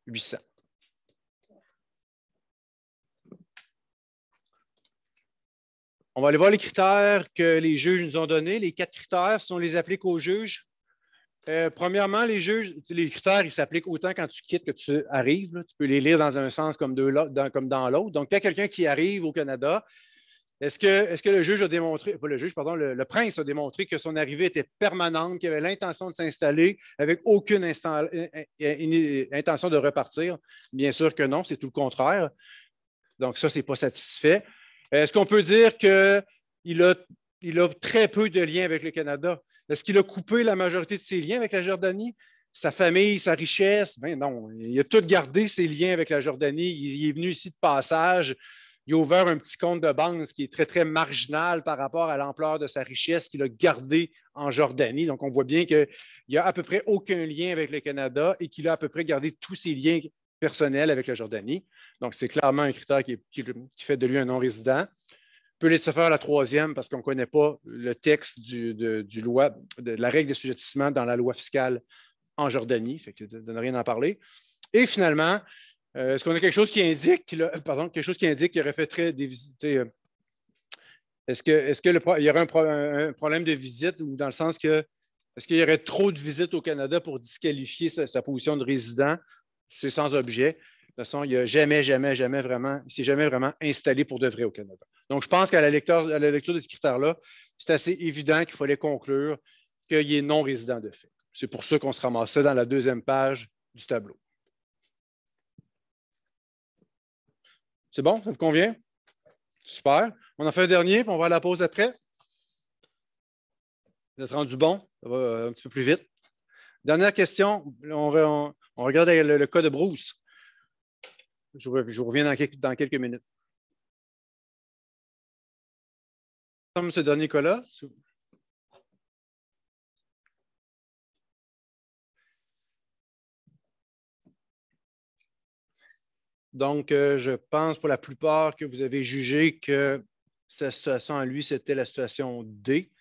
800. On va aller voir les critères que les juges nous ont donnés. Les quatre critères, si on les applique aux juges, euh, premièrement, les juges, les critères, ils s'appliquent autant quand tu quittes que tu arrives. Tu peux les lire dans un sens comme, dans, comme dans l'autre. Donc, quand quelqu'un qui arrive au Canada, est-ce que, le juge a démontré, pas le juge, pardon, le, prince a démontré que son arrivée était permanente, qu'il avait l'intention de s'installer avec aucune intention de repartir? Bien sûr que non, c'est tout le contraire. Donc, ça, ce n'est pas satisfait. Euh, est-ce qu'on peut dire qu'il a très peu de liens avec le Canada? Est-ce qu'il a coupé la majorité de ses liens avec la Jordanie? Sa famille, sa richesse? Ben non, il a tout gardé ses liens avec la Jordanie. Il est venu ici de passage. Il a ouvert un petit compte de banque, ce qui est très, très marginal par rapport à l'ampleur de sa richesse qu'il a gardée en Jordanie. Donc, on voit bien qu'il n'y a à peu près aucun lien avec le Canada et qu'il a à peu près gardé tous ses liens personnels avec la Jordanie. Donc, c'est clairement un critère qui, qui fait de lui un non-résident peut laisser faire la troisième parce qu'on ne connaît pas le texte du, de, loi, de, la règle de sujettissement dans la loi fiscale en Jordanie, fait que de, ne rien en parler. Et finalement, euh, est-ce qu'on a quelque chose qui indique, qu'il pardon, quelque chose qui indique qu'il aurait fait très des visites? Euh, est-ce qu'il y aurait un, problème de visite ou dans le sens que est-ce qu'il y aurait trop de visites au Canada pour disqualifier sa position de résident? C'est sans objet. De toute façon, il n'a jamais, jamais, jamais vraiment, il s'est jamais vraiment installé pour de vrai au Canada. Donc, je pense qu'à la, lecture, la lecture de ce critère-là, c'est assez évident qu'il fallait conclure qu'il est non résident de fait. C'est pour ça qu'on se ramassait dans la deuxième page du tableau. C'est bon? Ça vous convient? Super. On en fait un dernier, puis on va à la pause après. Vous êtes rendu bon? Ça va euh, un petit peu plus vite. Dernière question. On, regarde le, le cas de Bruce. Je, reviens dans quelques, minutes. Comme ce dernier cas-là, Donc, euh, je pense pour la plupart que vous avez jugé que sa situation à lui, c'était la situation D.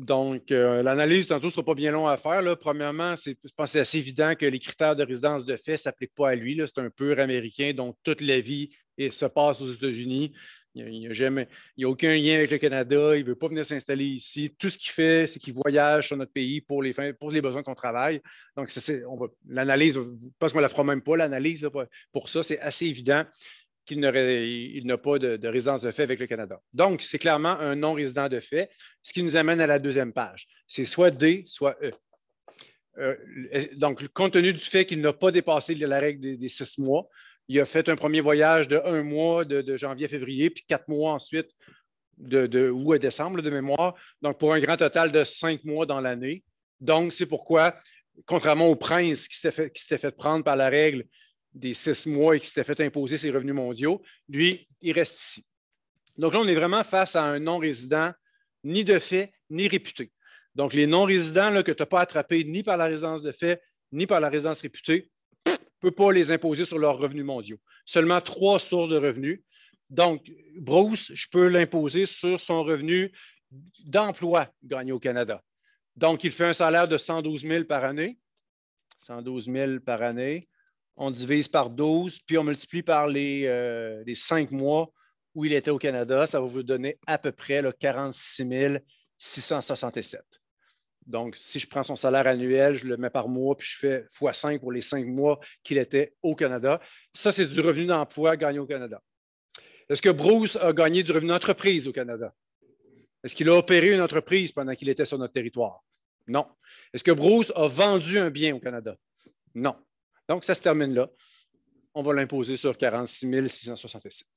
Donc, euh, l'analyse tantôt ne sera pas bien long à faire. Premièrement, je pense que c'est assez évident que les critères de résidence de fait ne s'appliquent pas à lui. C'est un pur américain, dont toute la vie se passe aux États-Unis. Il n'y a, a, aucun lien avec le Canada, il ne veut pas venir s'installer ici. Tout ce qu'il fait, c'est qu'il voyage sur notre pays pour les, pour les besoins de son travail. Donc, l'analyse, parce qu'on ne la fera même pas, l'analyse pour ça, c'est assez évident qu'il n'a pas de, résidence de fait avec le Canada. Donc, c'est clairement un non-résident de fait, ce qui nous amène à la deuxième page. C'est soit D, soit E. Euh, donc, compte tenu du fait qu'il n'a pas dépassé la règle des, six mois, il a fait un premier voyage de un mois de, janvier à février, puis quatre mois ensuite de, de août à décembre de mémoire, donc pour un grand total de cinq mois dans l'année. Donc, c'est pourquoi, contrairement au prince qui s'était fait prendre par la règle des six mois et qui s'était fait imposer ses revenus mondiaux, lui, il reste ici. Donc là, on est vraiment face à un non-résident, ni de fait, ni réputé. Donc, les non-résidents que tu n'as pas attrapés ni par la résidence de fait, ni par la résidence réputée, ne peut pas les imposer sur leurs revenus mondiaux. Seulement trois sources de revenus. Donc, Bruce, je peux l'imposer sur son revenu d'emploi gagné au Canada. Donc, il fait un salaire de 112 000 par année. 112 000 par année on divise par 12, puis on multiplie par les, 5 euh, mois où il était au Canada. Ça va vous donner à peu près le 46 667. Donc, si je prends son salaire annuel, je le mets par mois, puis je fais x5 pour les 5 mois qu'il était au Canada. Ça, c'est du revenu d'emploi gagné au Canada. Est-ce que Bruce a gagné du revenu d'entreprise au Canada? Est-ce qu'il a opéré une entreprise pendant qu'il était sur notre territoire? Non. Est-ce que Bruce a vendu un bien au Canada? Non. Donc, ça se termine là. On va l'imposer sur 46 667.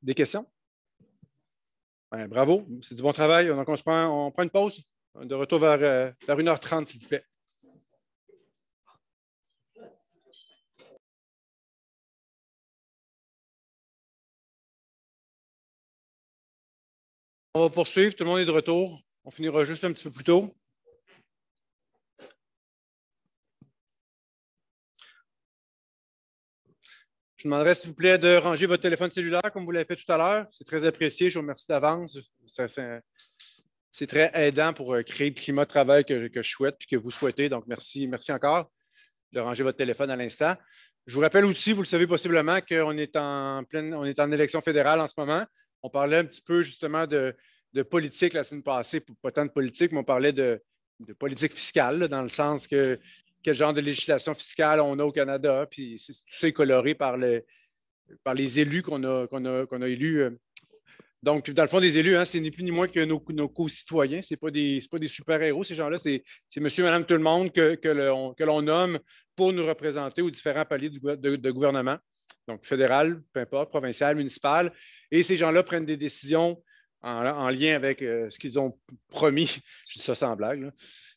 Des questions? Ben, bravo, c'est du bon travail. Donc, on, prend, on prend une pause. De retour vers, euh, vers 1h30, s'il vous plaît. On va poursuivre. Tout le monde est de retour. On finira juste un petit peu plus tôt. Je vous demanderais, s'il vous plaît, de ranger votre téléphone cellulaire comme vous l'avez fait tout à l'heure. C'est très apprécié. Je vous remercie d'avance. C'est très aidant pour euh, créer le climat de travail que, je souhaite et que vous souhaitez. Donc, merci, merci encore de ranger votre téléphone à l'instant. Je vous rappelle aussi, vous le savez possiblement, qu'on est en pleine, on est en élection fédérale en ce moment. On parlait un petit peu justement de, politique la semaine passée, pas tant de politique, mais on parlait de, politique fiscale, dans le sens que quel genre de législation fiscale on a au Canada. Puis c'est, tout ça coloré par, par les élus qu'on a, qu'on qu'on élus. Euh. Donc, dans le fond, des élus, hein, ce n'est plus ni moins que nos, nos co-citoyens. Ce ne pas des, c'est pas des super-héros, ces gens-là. C'est, c'est monsieur, madame, tout le monde que, que, que, l'on nomme pour nous représenter aux différents paliers de, gouvernement, donc fédéral, peu importe, provincial, municipal. Et ces gens-là prennent des décisions en, lien avec euh, ce qu'ils ont promis. Je dis ça sans blague.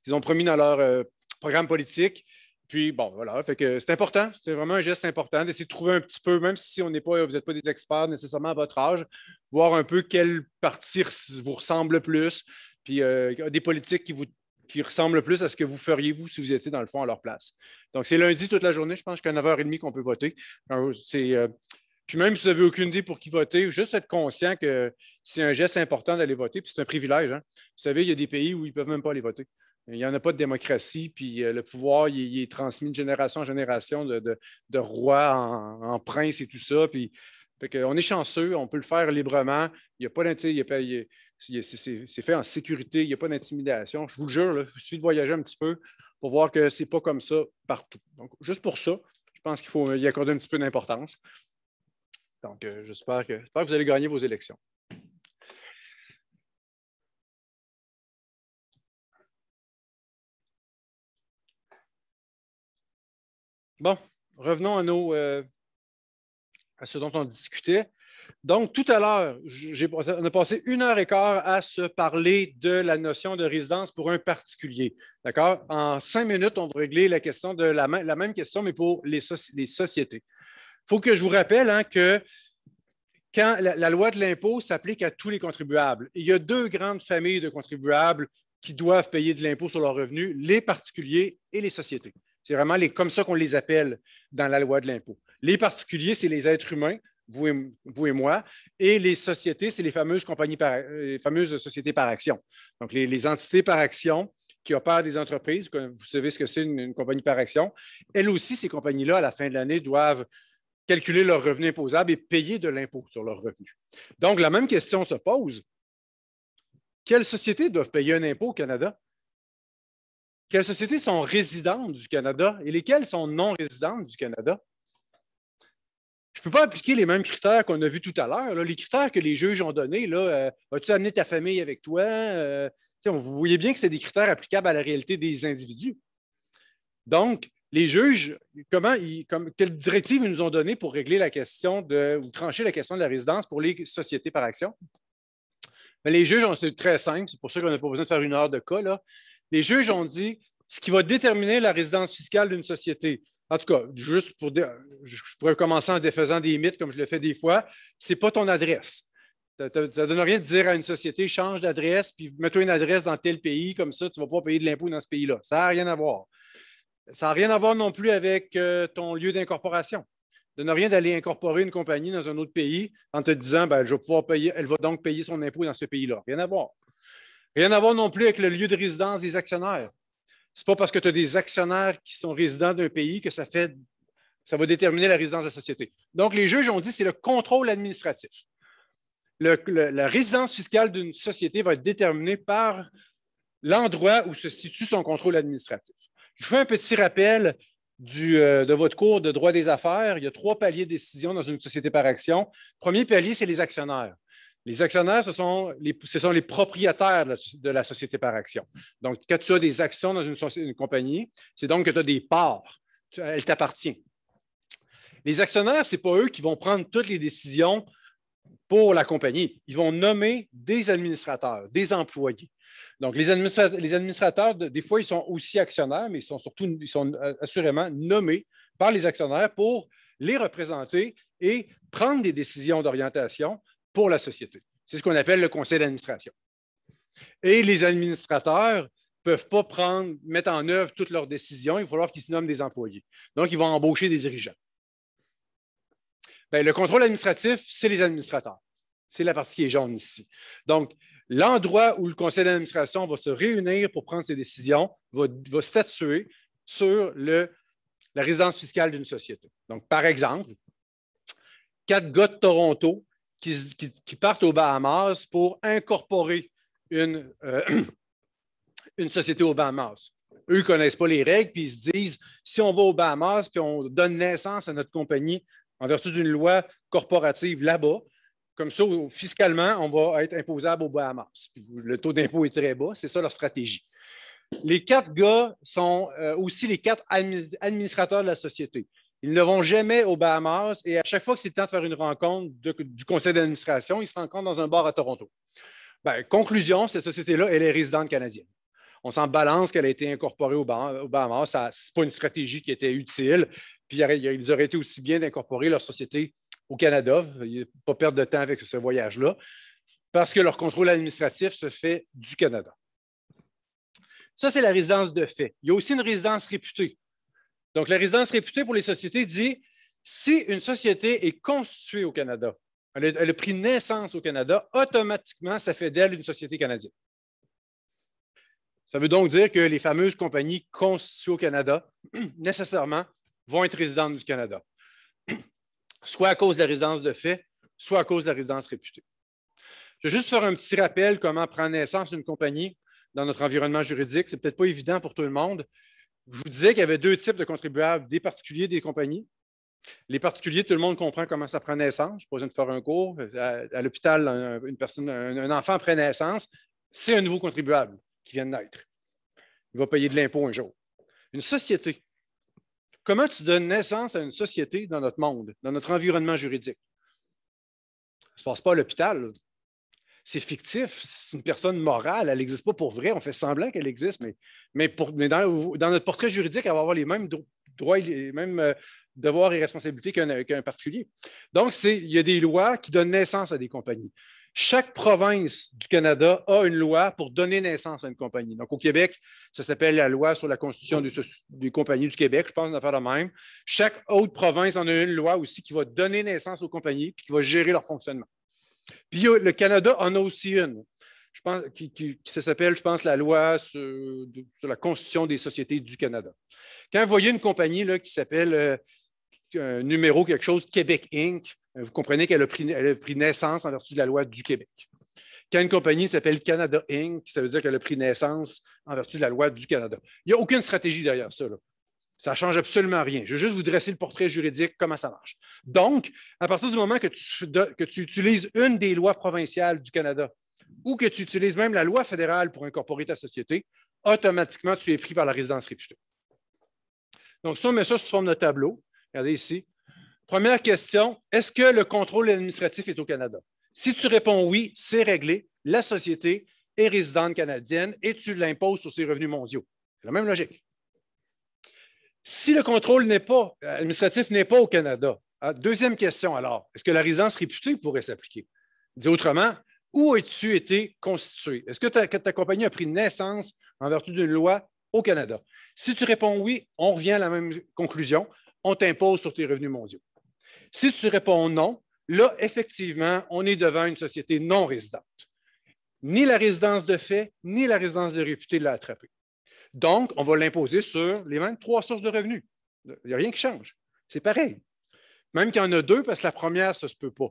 Ils ont promis dans leur euh, programme politique. Puis bon, voilà, fait c'est important, c'est vraiment un geste important d'essayer de trouver un petit peu, même si on n'est pas, vous n'êtes pas des experts nécessairement à votre âge, voir un peu quel parti vous ressemble le plus, puis euh, des politiques qui vous ressemblent le plus à ce que vous feriez vous si vous étiez dans le fond à leur place. Donc c'est lundi toute la journée, je pense qu'à 9h30 qu'on peut voter. Euh, puis même si vous n'avez aucune idée pour qui voter, juste être conscient que c'est un geste important d'aller voter, puis c'est un privilège. Hein. Vous savez, il y a des pays où ils ne peuvent même pas aller voter. Il n'y en a pas de démocratie, puis euh, le pouvoir, il, est transmis de génération en génération, de, de, roi en, en, prince et tout ça. Puis, on est chanceux, on peut le faire librement. Il y a pas C'est fait en sécurité, il n'y a pas d'intimidation. Je vous le jure, il suffit de voyager un petit peu pour voir que ce n'est pas comme ça partout. Donc, juste pour ça, je pense qu'il faut y accorder un petit peu d'importance. Donc, euh, j'espère que, que vous allez gagner vos élections. Bon, revenons à nos euh, à ce dont on discutait. Donc, tout à l'heure, on a passé une heure et quart à se parler de la notion de résidence pour un particulier. D'accord? En cinq minutes, on va régler la question de la, même question, mais pour les, sociétés. Il faut que je vous rappelle hein, que quand la loi de l'impôt s'applique à tous les contribuables. Il y a deux grandes familles de contribuables qui doivent payer de l'impôt sur leurs revenus, les particuliers et les sociétés. C'est vraiment les, comme ça qu'on les appelle dans la loi de l'impôt. Les particuliers, c'est les êtres humains, vous et, moi, et les sociétés, c'est les fameuses compagnies euh, fameuses sociétés par action. Donc, les, entités par action qui opèrent des entreprises, vous savez ce que c'est une, une compagnie par action, elles aussi, ces compagnies-là, à la fin de l'année, doivent calculer leurs revenus imposables et payer de l'impôt sur leurs revenus. Donc, la même question se pose. Quelles sociétés doivent payer un impôt au Canada? Quelles sociétés sont résidentes du Canada et lesquelles sont non résidentes du Canada? Je ne peux pas appliquer les mêmes critères qu'on a vus tout à l'heure. Les critères que les juges ont donnés, là, euh, as-tu amené ta famille avec toi? Euh, vous voyez bien que c'est des critères applicables à la réalité des individus. Donc, les juges, comment ils, comme, quelles directives ils nous ont données pour régler la question de, ou trancher la question de la résidence pour les sociétés par action? les juges, c'est très simple, c'est pour ça qu'on n'a pas besoin de faire une heure de cas. Là les juges ont dit ce qui va déterminer la résidence fiscale d'une société. En tout cas, juste pour je pourrais commencer en défaisant des mythes comme je le fais des fois, c'est pas ton adresse. Ça ne donne rien de dire à une société change d'adresse, puis mets-toi une adresse dans tel pays, comme ça, tu vas pas payer de l'impôt dans ce pays-là. Ça n'a rien à voir. Ça n'a rien à voir non plus avec euh, ton lieu d'incorporation. De ne rien d'aller incorporer une compagnie dans un autre pays en te disant ben, je pouvoir payer, elle va donc payer son impôt dans ce pays-là. Rien à voir. Rien à voir non plus avec le lieu de résidence des actionnaires. Ce n'est pas parce que tu as des actionnaires qui sont résidents d'un pays que ça fait ça va déterminer la résidence de la société. Donc, les juges ont dit que c'est le contrôle administratif. la résidence fiscale d'une société va être déterminée par l'endroit où se situe son contrôle administratif. Je fais un petit rappel euh, de votre cours de droit des affaires. Il y a trois paliers de décision dans une société par action. Premier palier, c'est les actionnaires. Les actionnaires, ce sont les, propriétaires de la, société par action. Donc, quand tu as des actions dans une, une compagnie, c'est donc que tu as des parts. elle t'appartient. Les actionnaires, ce n'est pas eux qui vont prendre toutes les décisions pour la compagnie. Ils vont nommer des administrateurs, des employés. Donc, les, administrateurs, les administrateurs des fois, ils sont aussi actionnaires, mais ils sont surtout, ils sont euh, assurément nommés par les actionnaires pour les représenter et prendre des décisions d'orientation pour la société. C'est ce qu'on appelle le conseil d'administration. Et les administrateurs ne peuvent pas prendre, mettre en œuvre toutes leurs décisions. Il va falloir qu'ils se nomment des employés. Donc, ils vont embaucher des dirigeants. Ben, le contrôle administratif, c'est les administrateurs. C'est la partie qui est jaune ici. Donc, l'endroit où le conseil d'administration va se réunir pour prendre ses décisions va, statuer sur le, la résidence fiscale d'une société. Donc, par exemple, quatre gars de Toronto qui, partent aux Bahamas pour incorporer une, euh, société aux Bahamas. Eux ne connaissent pas les règles, puis ils se disent si on va aux Bahamas, puis on donne naissance à notre compagnie en vertu d'une loi corporative là-bas, comme ça, fiscalement, on va être imposable aux Bahamas. le taux d'impôt est très bas, c'est ça leur stratégie. Les quatre gars sont euh, aussi les quatre administrateurs de la société. Ils ne vont jamais aux Bahamas et à chaque fois que c'est temps de faire une rencontre du conseil d'administration, ils se rencontrent dans un bar à Toronto. Ben, conclusion, cette société-là, elle est résidente canadienne. On s'en balance qu'elle a été incorporée aux Bahamas. Ce n'est pas une stratégie qui était utile. Puis ils auraient été aussi bien d'incorporer leur société au Canada, pas perdre de temps avec ce voyage-là, parce que leur contrôle administratif se fait du Canada. Ça, c'est la résidence de fait. Il y a aussi une résidence réputée. Donc, la résidence réputée pour les sociétés dit si une société est constituée au Canada, elle a, pris naissance au Canada, automatiquement, ça fait d'elle une société canadienne. Ça veut donc dire que les fameuses compagnies constituées au Canada, nécessairement, vont être résidentes du Canada, soit à cause de la résidence de fait, soit à cause de la résidence réputée. Je vais juste faire un petit rappel comment prend naissance une compagnie dans notre environnement juridique. C'est peut-être pas évident pour tout le monde. Je vous disais qu'il y avait deux types de contribuables, des particuliers, des compagnies. Les particuliers, tout le monde comprend comment ça prend naissance. Je besoin de faire un cours. À, l'hôpital, une personne, un, un enfant prend naissance. C'est un nouveau contribuable qui vient de naître. Il va payer de l'impôt un jour. Une société. Comment tu donnes naissance à une société dans notre monde, dans notre environnement juridique? Ça ne se passe pas à l'hôpital c'est fictif, c'est une personne morale, elle n'existe pas pour vrai, on fait semblant qu'elle existe, mais, dans, notre portrait juridique, elle va avoir les mêmes droits et les mêmes euh, devoirs et responsabilités qu'un particulier. Donc, il y a des lois qui donnent naissance à des compagnies. Chaque province du Canada a une loi pour donner naissance à une compagnie. Donc, au Québec, ça s'appelle la loi sur la constitution des, compagnies du Québec, je pense, on va la même. Chaque autre province en a une loi aussi qui va donner naissance aux compagnies puis qui va gérer leur fonctionnement. Puis le Canada en a aussi une. Je pense, qui, qui, s'appelle, je pense, la loi sur, la constitution des sociétés du Canada. Quand vous voyez une compagnie qui s'appelle euh, un numéro quelque chose, Québec Inc., euh, vous comprenez qu'elle a, pris, a pris naissance en vertu de la loi du Québec. Quand une compagnie s'appelle Canada Inc., ça veut dire qu'elle a pris naissance en vertu de la loi du Canada. Il n'y a aucune stratégie derrière ça. Ça ne change absolument rien. Je veux juste vous dresser le portrait juridique, comment ça marche. Donc, à partir du moment que tu, que tu utilises une des lois provinciales du Canada ou que tu utilises même la loi fédérale pour incorporer ta société, automatiquement, tu es pris par la résidence réputée. Donc, si on met ça sous forme de tableau, regardez ici. Première question, est-ce que le contrôle administratif est au Canada? Si tu réponds oui, c'est réglé. La société est résidente canadienne et tu l'imposes sur ses revenus mondiaux. C'est la même logique. Si le contrôle n'est pas, euh, administratif n'est pas au Canada, ah, deuxième question alors, est-ce que la résidence réputée pourrait s'appliquer? Dit autrement, où as-tu été constitué? Est-ce que, ta, compagnie a pris naissance en vertu d'une loi au Canada? Si tu réponds oui, on revient à la même conclusion. On t'impose sur tes revenus mondiaux. Si tu réponds non, là, effectivement, on est devant une société non résidente. Ni la résidence de fait, ni la résidence de réputé l'a attrapée. Donc, on va l'imposer sur les mêmes trois sources de revenus. Il n'y a rien qui change. C'est pareil. Même qu'il y en a deux, parce que la première, ça ne se peut pas.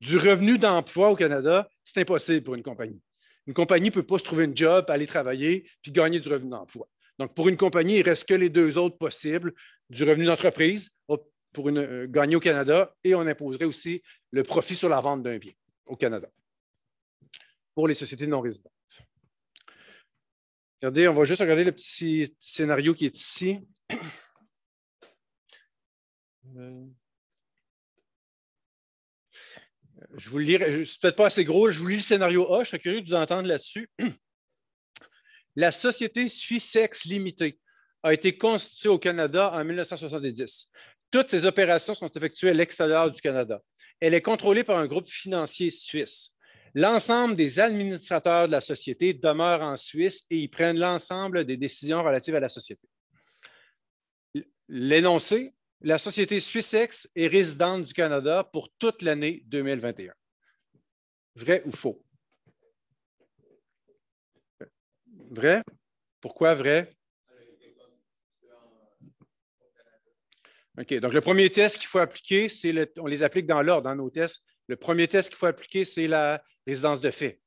Du revenu d'emploi au Canada, c'est impossible pour une compagnie. Une compagnie ne peut pas se trouver un job, aller travailler, puis gagner du revenu d'emploi. Donc, pour une compagnie, il ne reste que les deux autres possibles, du revenu d'entreprise pour une, euh, gagner au Canada, et on imposerait aussi le profit sur la vente d'un bien au Canada pour les sociétés non résidentes. Regardez, on va juste regarder le petit scénario qui est ici. Euh, je vous lis, c'est peut-être pas assez gros, je vous lis le scénario A, je serais curieux de vous entendre là-dessus. La société Suissex Limitée a été constituée au Canada en 1970. Toutes ses opérations sont effectuées à l'extérieur du Canada. Elle est contrôlée par un groupe financier suisse. L'ensemble des administrateurs de la société demeurent en Suisse et ils prennent l'ensemble des décisions relatives à la société. L'énoncé, la société Suissex est résidente du Canada pour toute l'année 2021. Vrai ou faux? Vrai? Pourquoi vrai? OK. Donc, le premier test qu'il faut appliquer, c'est on les applique dans l'ordre, dans hein, nos tests. Le premier test qu'il faut appliquer, c'est la résidence de fait.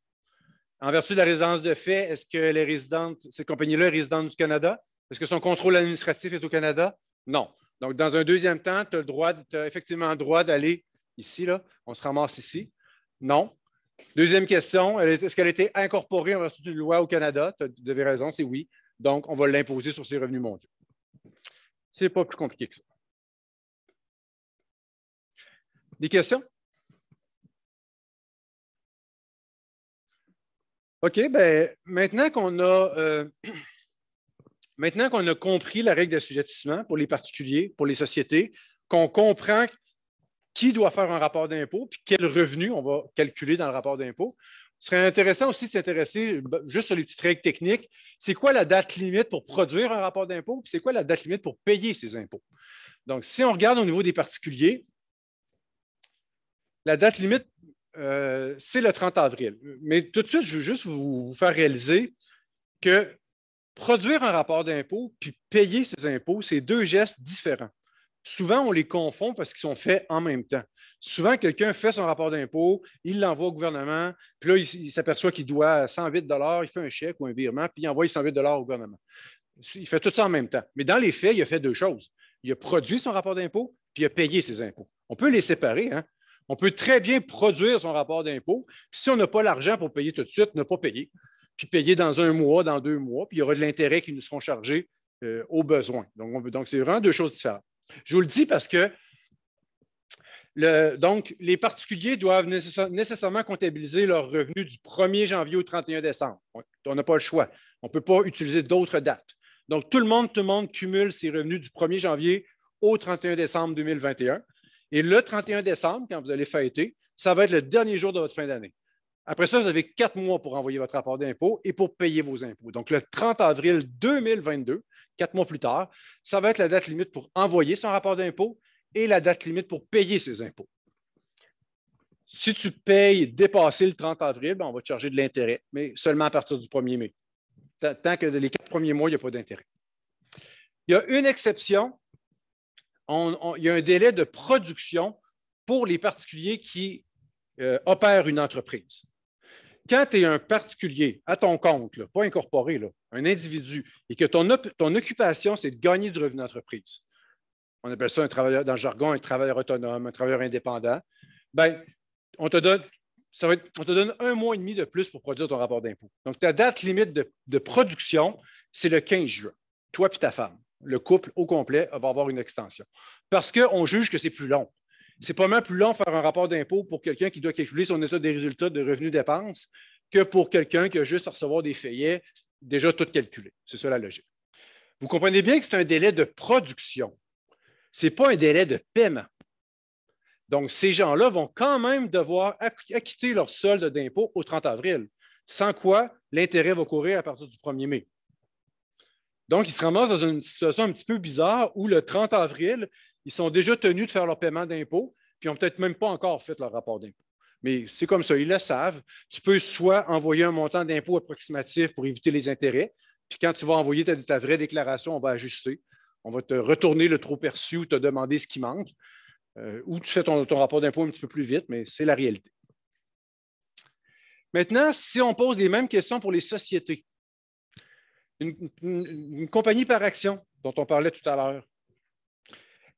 En vertu de la résidence de fait, est-ce que les résidentes, cette compagnie-là est résidente du Canada? Est-ce que son contrôle administratif est au Canada? Non. Donc, dans un deuxième temps, tu as, as effectivement le droit d'aller ici, là. on se ramasse ici. Non. Deuxième question, est-ce qu'elle a été incorporée en vertu d'une loi au Canada? Tu avais raison, c'est oui. Donc, on va l'imposer sur ses revenus mondiaux. Ce n'est pas plus compliqué que ça. Des questions? OK, ben, maintenant qu'on a, euh, maintenant qu'on a compris la règle d'assujettissement pour les particuliers, pour les sociétés, qu'on comprend qui doit faire un rapport d'impôt, puis quel revenu on va calculer dans le rapport d'impôt, ce serait intéressant aussi de s'intéresser ben, juste sur les petites règles techniques. C'est quoi la date limite pour produire un rapport d'impôt? Puis c'est quoi la date limite pour payer ces impôts? Donc, si on regarde au niveau des particuliers, la date limite euh, c'est le 30 avril. Mais tout de suite, je veux juste vous, faire réaliser que produire un rapport d'impôt puis payer ses impôts, c'est deux gestes différents. Souvent, on les confond parce qu'ils sont faits en même temps. Souvent, quelqu'un fait son rapport d'impôt, il l'envoie au gouvernement, puis là, il, il s'aperçoit qu'il doit 108 il fait un chèque ou un virement, puis il envoie 108 au gouvernement. Il fait tout ça en même temps. Mais dans les faits, il a fait deux choses. Il a produit son rapport d'impôt, puis il a payé ses impôts. On peut les séparer. Hein? On peut très bien produire son rapport d'impôt. Si on n'a pas l'argent pour payer tout de suite, ne pas payer. Puis payer dans un mois, dans deux mois, puis il y aura de l'intérêt qui nous seront chargés euh, au besoin. Donc, on c'est vraiment deux choses différentes. Je vous le dis parce que donc, les particuliers doivent nécessairement comptabiliser leurs revenus du 1er janvier au 31 décembre. On n'a pas le choix. On ne peut pas utiliser d'autres dates. Donc, tout le monde, tout le monde cumule ses revenus du 1er janvier au 31 décembre 2021. Et le 31 décembre, quand vous allez fêter, ça va être le dernier jour de votre fin d'année. Après ça, vous avez quatre mois pour envoyer votre rapport d'impôt et pour payer vos impôts. Donc, le 30 avril 2022, quatre mois plus tard, ça va être la date limite pour envoyer son rapport d'impôt et la date limite pour payer ses impôts. Si tu payes dépassé le 30 avril, ben, on va te charger de l'intérêt, mais seulement à partir du 1er mai. Tant que les quatre premiers mois, il n'y a pas d'intérêt. Il y a une exception il y a un délai de production pour les particuliers qui euh, opèrent une entreprise. Quand tu es un particulier à ton compte, pas incorporé, un individu, et que ton, occupation, c'est de gagner du revenu d'entreprise, on appelle ça un travailleur, dans le jargon, un travailleur autonome, un travailleur indépendant, bien, on te donne, te un mois et demi de plus pour produire ton rapport d'impôt. Donc, ta date limite de, de production, c'est le 15 juin, toi et ta femme le couple au complet va avoir une extension. Parce qu'on juge que c'est plus long. C'est pas mal plus long faire un rapport d'impôt pour quelqu'un qui doit calculer son état des résultats de revenus-dépenses que pour quelqu'un qui a juste à recevoir des feuillets déjà tout calculé. C'est ça la logique. Vous comprenez bien que c'est un délai de production. Ce n'est pas un délai de paiement. Donc, ces gens-là vont quand même devoir acquitter leur solde d'impôt au 30 avril, sans quoi l'intérêt va courir à partir du 1er mai. Donc, ils se ramassent dans une situation un petit peu bizarre où le 30 avril, ils sont déjà tenus de faire leur paiement d'impôts, puis ils n'ont peut-être même pas encore fait leur rapport d'impôt. Mais c'est comme ça, ils le savent. Tu peux soit envoyer un montant d'impôt approximatif pour éviter les intérêts, puis quand tu vas envoyer ta, vraie déclaration, on va ajuster. On va te retourner le trop perçu ou te demander ce qui manque. Euh, ou tu fais ton, ton rapport d'impôt un petit peu plus vite, mais c'est la réalité. Maintenant, si on pose les mêmes questions pour les sociétés, une, compagnie par action dont on parlait tout à l'heure.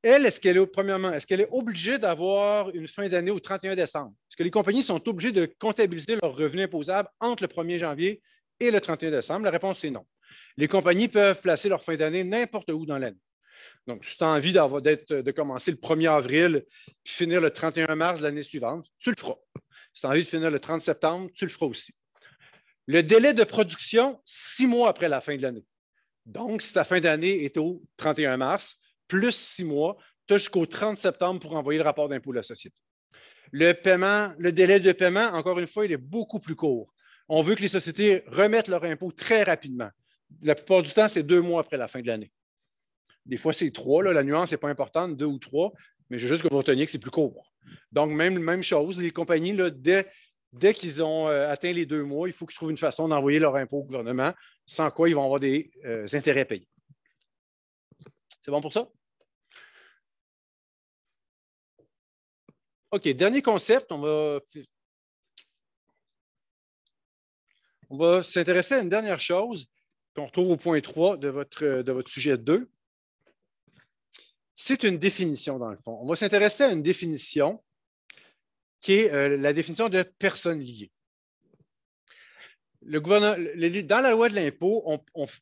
Elle, est-ce qu'elle est, premièrement, est-ce qu'elle est obligée d'avoir une fin d'année au 31 décembre? Est-ce que les compagnies sont obligées de comptabiliser leurs revenus imposables entre le 1er janvier et le 31 décembre? La réponse est non. Les compagnies peuvent placer leur fin d'année n'importe où dans l'année. Donc, si tu as envie de commencer le 1er avril puis finir le 31 mars de l'année suivante, tu le feras. Si tu as envie de finir le 30 septembre, tu le feras aussi. Le délai de production, six mois après la fin de l'année. Donc, si ta fin d'année est au 31 mars, plus six mois, tu as jusqu'au 30 septembre pour envoyer le rapport d'impôt à la société. Le paiement, le délai de paiement, encore une fois, il est beaucoup plus court. On veut que les sociétés remettent leur impôt très rapidement. La plupart du temps, c'est deux mois après la fin de l'année. Des fois, c'est trois. la nuance n'est pas importante, deux ou trois, mais je veux juste que vous reteniez que c'est plus court. Donc, même, même chose, les compagnies, là, dès dès qu'ils ont euh, atteint les deux mois, il faut qu'ils trouvent une façon d'envoyer leur impôt au gouvernement, sans quoi ils vont avoir des euh, intérêts payés. C'est bon pour ça? OK, dernier concept, on va, on va s'intéresser à une dernière chose qu'on retrouve au point 3 de votre, de votre sujet 2. C'est une définition, dans le fond. On va s'intéresser à une définition qui est euh, la définition de personnes liées. dans la loi de l'impôt,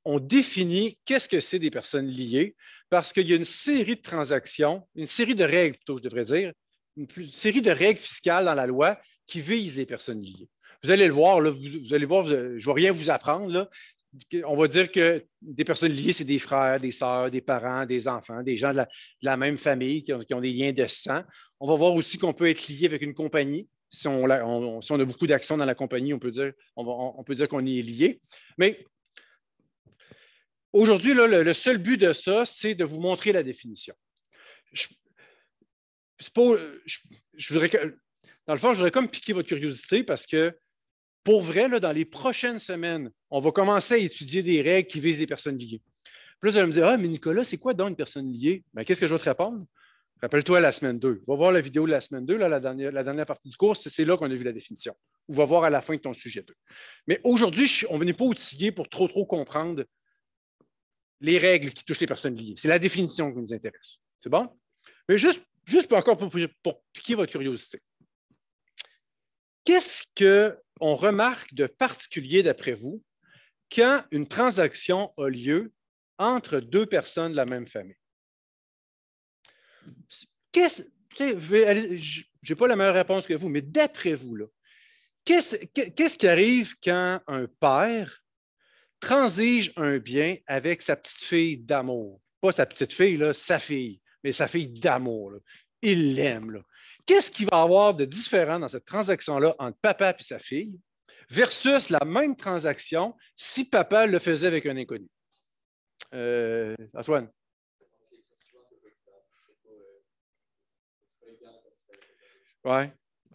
on, définit qu'est-ce que c'est des personnes liées parce qu'il y a une série de transactions, une série de règles plutôt, je devrais dire, une, série de règles fiscales dans la loi qui visent les personnes liées. Vous allez le voir, vous, allez voir, je ne vais rien vous apprendre. On va dire que des personnes liées, c'est des frères, des sœurs, des parents, des enfants, des gens de la, même famille qui ont, des liens de sang. On va voir aussi qu'on peut être lié avec une compagnie. Si on, a beaucoup d'actions dans la compagnie, on peut dire qu'on y est lié. Mais aujourd'hui, le, seul but de ça, c'est de vous montrer la définition. Je, dans le fond, je voudrais comme piquer votre curiosité parce que pour vrai, dans les prochaines semaines, on va commencer à étudier des règles qui visent les personnes liées. Plus, vous allez me dire Ah, mais Nicolas, c'est quoi donc une personne liée Mais ben, Qu'est-ce que je vais te répondre Rappelle-toi la semaine 2. Va voir la vidéo de la semaine 2, la, dernière, partie du cours, c'est là qu'on a vu la définition. On va voir à la fin de ton sujet 2. Mais aujourd'hui, on ne venait pas outiller pour trop, trop comprendre les règles qui touchent les personnes liées. C'est la définition qui nous intéresse. C'est bon? Mais juste, pour, encore pour, pour piquer votre curiosité. Qu'est-ce qu'on remarque de particulier, d'après vous, quand une transaction a lieu entre deux personnes de la même famille? Qu'est-ce. Je n'ai pas la meilleure réponse que vous, mais d'après vous, là, qu'est-ce, qui arrive quand un père transige un bien avec sa petite fille d'amour? Pas sa petite fille, sa fille, mais sa fille d'amour. Il l'aime. Qu'est-ce qu'il va avoir de différent dans cette transaction-là entre papa et sa fille versus la même transaction si papa le faisait avec un inconnu? Euh, Antoine? Oui.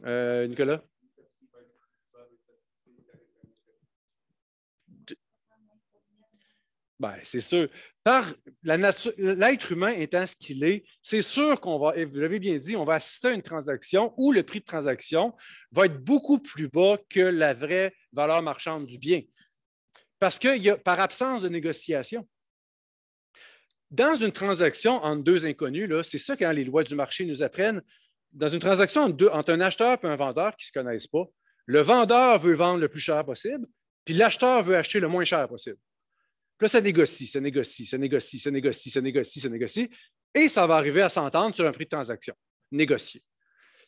Euh, Nicolas? Ben, c'est sûr. Par la nature, l'être humain étant ce qu'il est, c'est sûr qu'on va, et vous l'avez bien dit, on va assister à une transaction où le prix de transaction va être beaucoup plus bas que la vraie valeur marchande du bien. Parce que par absence de négociation. Dans une transaction entre deux inconnus, c'est ça quand les lois du marché nous apprennent, dans une transaction entre, un acheteur et un vendeur qui ne se connaissent pas, le vendeur veut vendre le plus cher possible, puis l'acheteur veut acheter le moins cher possible. Puis là, ça négocie, ça négocie, ça négocie, ça négocie, ça négocie, ça négocie, et ça va arriver à s'entendre sur un prix de transaction négocié.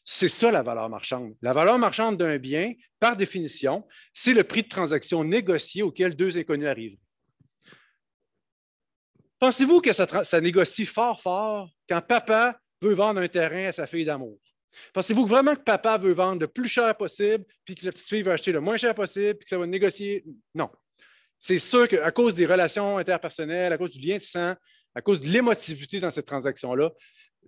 C'est ça la valeur marchande. La valeur marchande d'un bien, par définition, c'est le prix de transaction négocié auquel deux inconnus arrivent. Pensez-vous que ça négocie fort, fort quand papa veut vendre un terrain à sa fille d'amour. Pensez-vous vraiment que papa veut vendre le plus cher possible, puis que la petite fille veut acheter le moins cher possible, puis que ça va négocier? Non. C'est sûr qu'à cause des relations interpersonnelles, à cause du lien de sang, à cause de l'émotivité dans cette transaction-là,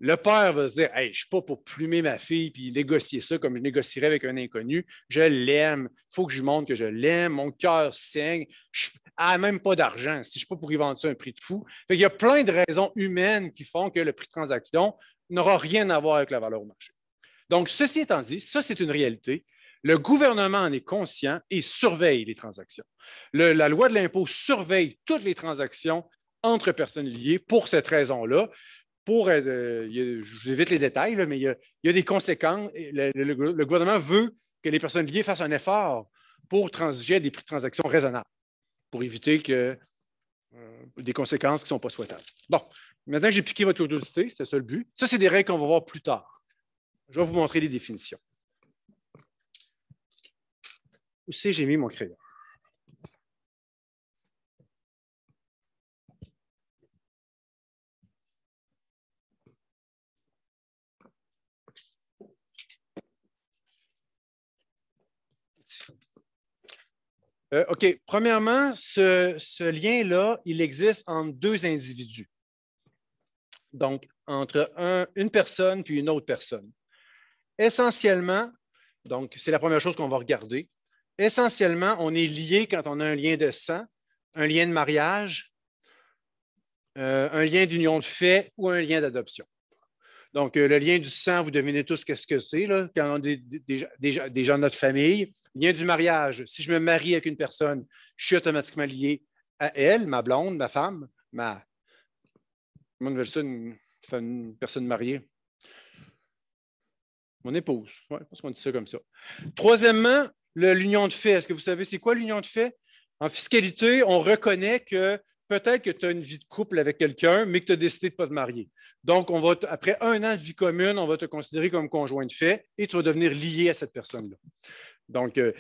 le père va se dire Hey, je ne suis pas pour plumer ma fille puis négocier ça comme je négocierais avec un inconnu. Je l'aime. Il faut que je lui montre que je l'aime. Mon cœur saigne. Je n'ai même pas d'argent. Si je ne suis pas pour y vendre ça un prix de fou. Il y a plein de raisons humaines qui font que le prix de transaction n'aura rien à voir avec la valeur au marché. Donc, ceci étant dit, ça, c'est une réalité. Le gouvernement en est conscient et surveille les transactions. la loi de l'impôt surveille toutes les transactions entre personnes liées pour cette raison-là. Pour, euh, je vous évite les détails, mais il y, a, des conséquences. Le, gouvernement veut que les personnes liées fassent un effort pour transiger des prix de raisonnables, pour éviter que euh, des conséquences qui ne sont pas souhaitables. Bon, maintenant j'ai piqué votre curiosité, c'est ça le but. Ça, c'est des règles qu'on va voir plus tard. Je vais vous montrer les définitions. Où c'est j'ai mis mon crayon? Euh, OK. Premièrement, ce, lien-là, il existe entre deux individus. Donc, entre une personne puis une autre personne. Essentiellement, donc, c'est la première chose qu'on va regarder. Essentiellement, on est lié quand on a un lien de sang, un lien de mariage, euh, un lien d'union de fait ou un lien d'adoption. Donc, euh, le lien du sang, vous devinez tous qu'est-ce que c'est, là, quand on est des, gens de notre famille. Lien du mariage. Si je me marie avec une personne, je suis automatiquement lié à elle, ma blonde, ma femme, ma. Comment on ça, une, personne mariée? Mon épouse. Oui, parce qu'on dit ça comme ça. Troisièmement, l'union de fait. Est-ce que vous savez c'est quoi l'union de fait? En fiscalité, on reconnaît que peut-être que tu as une vie de couple avec quelqu'un, mais que tu as décidé de ne pas te marier. Donc, on va après un an de vie commune, on va te considérer comme conjoint de fait et tu vas devenir lié à cette personne-là. Donc, euh,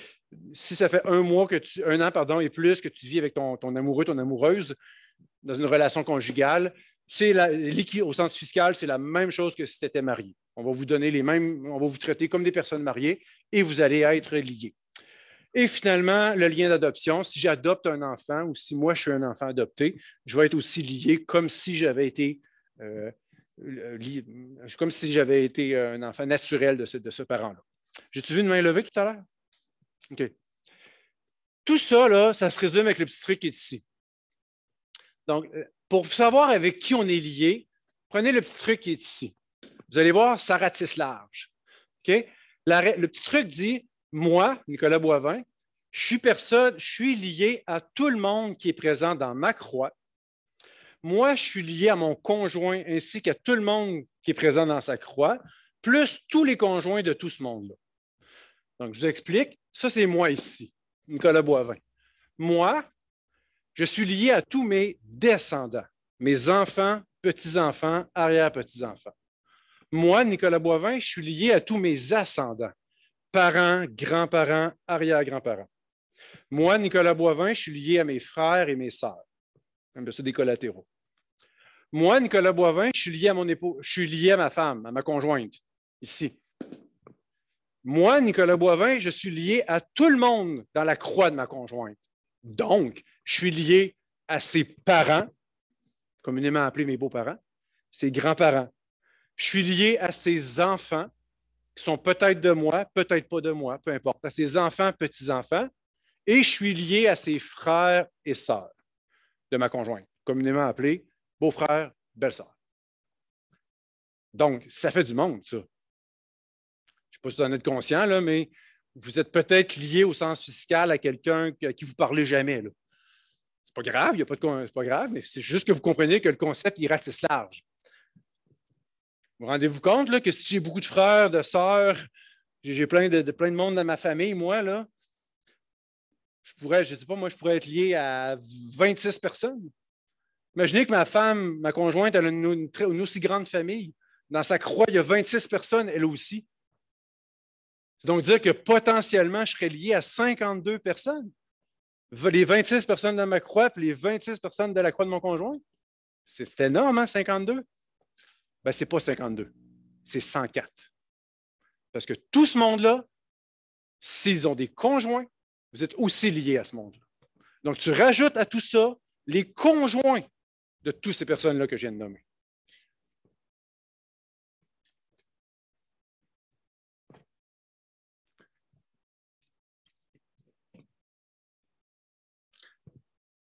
si ça fait un mois que tu, un an pardon, et plus que tu vis avec ton, ton amoureux, ton amoureuse, dans une relation conjugale, c'est au sens fiscal, c'est la même chose que si tu étais marié. On va vous donner les mêmes, on va vous traiter comme des personnes mariées et vous allez être liés. Et finalement, le lien d'adoption. Si j'adopte un enfant ou si moi je suis un enfant adopté, je vais être aussi lié comme si j'avais été euh, comme si j'avais été un enfant naturel de ce, de parent-là. J'ai-tu vu une main levée tout à l'heure? OK. Tout ça, là, ça se résume avec le petit truc qui est ici. Donc, euh, pour savoir avec qui on est lié, prenez le petit truc qui est ici. Vous allez voir, ça ratisse large. Ok. le petit truc dit moi, Nicolas Boivin, je suis personne, je suis lié à tout le monde qui est présent dans ma croix. Moi, je suis lié à mon conjoint ainsi qu'à tout le monde qui est présent dans sa croix, plus tous les conjoints de tout ce monde-là. Donc, je vous explique, ça c'est moi ici, Nicolas Boivin. Moi, je suis lié à tous mes descendants, mes enfants, petits-enfants, arrière-petits-enfants. Moi, Nicolas Boivin, je suis lié à tous mes ascendants, parents, grands-parents, arrière-grands-parents. Moi, Nicolas Boivin, je suis lié à mes frères et mes sœurs. C'est des collatéraux. Moi, Nicolas Boivin, je suis lié à mon époux, je suis lié à ma femme, à ma conjointe, ici. Moi, Nicolas Boivin, je suis lié à tout le monde dans la croix de ma conjointe. Donc, je suis lié à ses parents, communément appelés mes beaux-parents, ses grands-parents. Je suis lié à ses enfants, qui sont peut-être de moi, peut-être pas de moi, peu importe, à ses enfants, petits-enfants, et je suis lié à ses frères et sœurs de ma conjointe, communément appelés beaux-frères, belles-sœurs. Donc, ça fait du monde, ça. Je ne sais pas si vous en êtes conscient, là, mais vous êtes peut-être lié au sens fiscal à quelqu'un à qui vous ne parlez jamais. Ce n'est pas grave, il n'y a pas de, pas grave, mais c'est juste que vous comprenez que le concept, il ratisse large. Vous, vous rendez-vous compte là, que si j'ai beaucoup de frères, de sœurs, j'ai plein de, plein de monde dans ma famille, moi, là, je pourrais, je ne sais pas, moi, je pourrais être lié à 26 personnes. Imaginez que ma femme, ma conjointe, elle a une, aussi grande famille. Dans sa croix, il y a 26 personnes, elle aussi. C'est donc dire que potentiellement, je serais lié à 52 personnes. Les 26 personnes dans ma croix, puis les 26 personnes de la croix de mon conjoint. C'est énorme, hein, 52. Ben, ce n'est pas 52, c'est 104. Parce que tout ce monde-là, s'ils ont des conjoints, vous êtes aussi liés à ce monde-là. Donc, tu rajoutes à tout ça les conjoints de toutes ces personnes-là que je viens de nommer.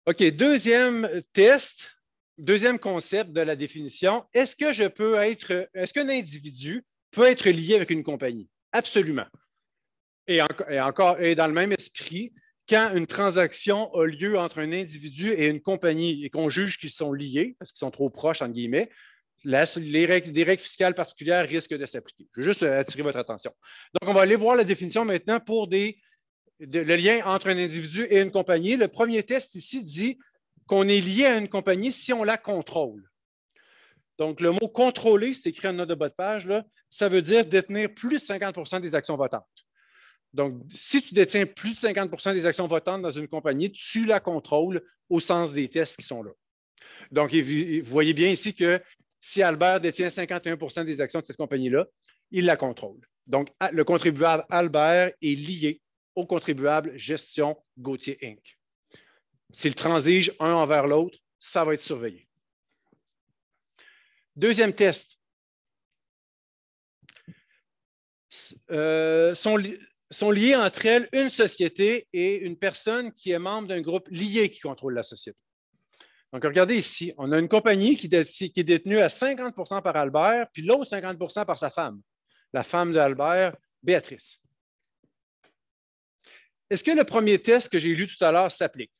OK, deuxième test, deuxième concept de la définition, est-ce que je peux être, est-ce qu'un individu peut être lié avec une compagnie? Absolument. Et, encore, et dans le même esprit, quand une transaction a lieu entre un individu et une compagnie et qu'on juge qu'ils sont liés, parce qu'ils sont trop proches, entre guillemets, les règles, des règles fiscales particulières risquent de s'appliquer. Je veux juste euh, attirer votre attention. Donc, on va aller voir la définition maintenant pour des, le lien entre un individu et une compagnie. Le premier test ici dit qu'on est lié à une compagnie si on la contrôle. Donc, le mot contrôler, c'est écrit en note de bas page, ça veut dire détenir plus de 50 des actions votantes. Donc, si tu détiens plus de 50 des actions votantes dans une compagnie, tu la contrôles au sens des tests qui sont là. Donc, vous voyez bien ici que si Albert détient 51 des actions de cette compagnie-là, il la contrôle. Donc, le contribuable Albert est lié au contribuable Gestion Gauthier Inc. S'ils transigent un envers l'autre, ça va être surveillé. Deuxième test. Euh, sont, liés liées entre elles une société et une personne qui est membre d'un groupe lié qui contrôle la société. Donc, regardez ici, on a une compagnie qui, qui est détenue à 50 par Albert, puis l'autre 50 par sa femme, la femme d'Albert, Béatrice. Est-ce que le premier test que j'ai lu tout à l'heure s'applique?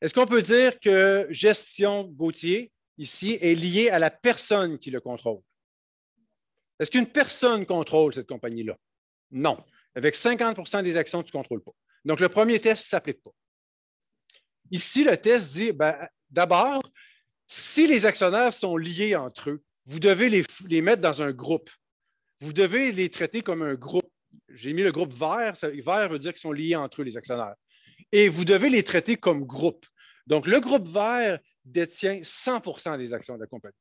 Est-ce qu'on peut dire que gestion Gauthier, ici, est liée à la personne qui le contrôle? Est-ce qu'une personne contrôle cette compagnie-là? Non. Avec 50 des actions, tu ne contrôles pas. Donc, le premier test ne s'applique pas. Ici, le test dit, ben, d'abord, si les actionnaires sont liés entre eux, vous devez les, les, mettre dans un groupe. Vous devez les traiter comme un groupe. J'ai mis le groupe vert. vert veut dire qu'ils sont liés entre eux, les actionnaires et vous devez les traiter comme groupe. Donc, le groupe vert détient 100 des actions de la compagnie.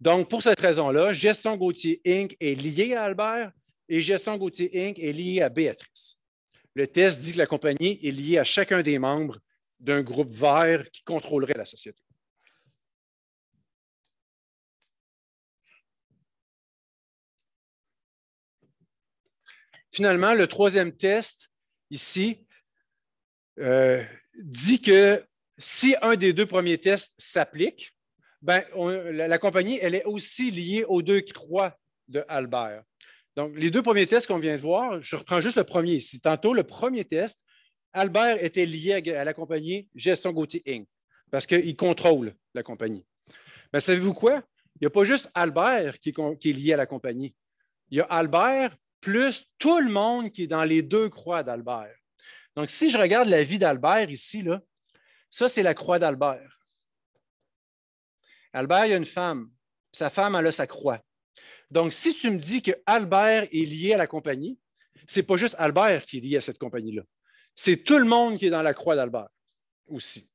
Donc, pour cette raison-là, Gestion Gauthier Inc. est lié à Albert et Gestion Gauthier Inc. est lié à Béatrice. Le test dit que la compagnie est liée à chacun des membres d'un groupe vert qui contrôlerait la société. Finalement, le troisième test ici euh, dit que si un des deux premiers tests s'applique, ben, la, compagnie, elle est aussi liée aux deux croix de Albert. Donc, les deux premiers tests qu'on vient de voir, je reprends juste le premier ici. Tantôt, le premier test, Albert était lié à, la compagnie Gestion Gauthier Inc. parce qu'il contrôle la compagnie. Mais savez-vous quoi? Il n'y a pas juste Albert qui est lié à la compagnie. Il y a Albert plus tout le monde qui est dans les deux croix d'Albert. Donc, si je regarde la vie d'Albert ici, là, ça, c'est la croix d'Albert. Albert, il a une femme. Sa femme, elle a sa croix. Donc, si tu me dis que Albert est lié à la compagnie, ce c'est pas juste Albert qui est lié à cette compagnie-là. C'est tout le monde qui est dans la croix d'Albert aussi.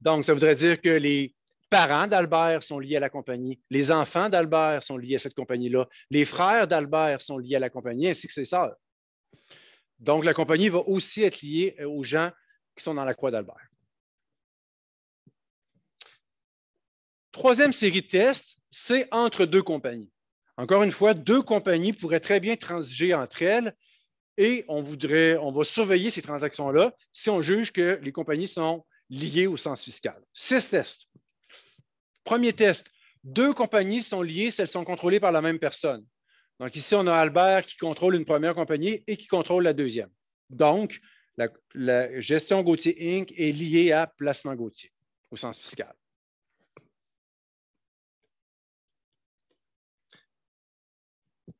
Donc, ça voudrait dire que les parents d'Albert sont liés à la compagnie, les enfants d'Albert sont liés à cette compagnie-là, les frères d'Albert sont liés à la compagnie, ainsi que ses sœurs. Donc, la compagnie va aussi être liée euh, aux gens qui sont dans la Croix d'Albert. Troisième série de tests, c'est entre deux compagnies. Encore une fois, deux compagnies pourraient très bien transiger entre elles et on, voudrait, on va surveiller ces transactions-là si on juge que les compagnies sont liées au sens fiscal. Six tests. Premier test, deux compagnies sont liées si elles sont contrôlées par la même personne. Donc ici, on a Albert qui contrôle une première compagnie et qui contrôle la deuxième. Donc, la, gestion Gauthier Inc. est liée à placement Gauthier au sens fiscal.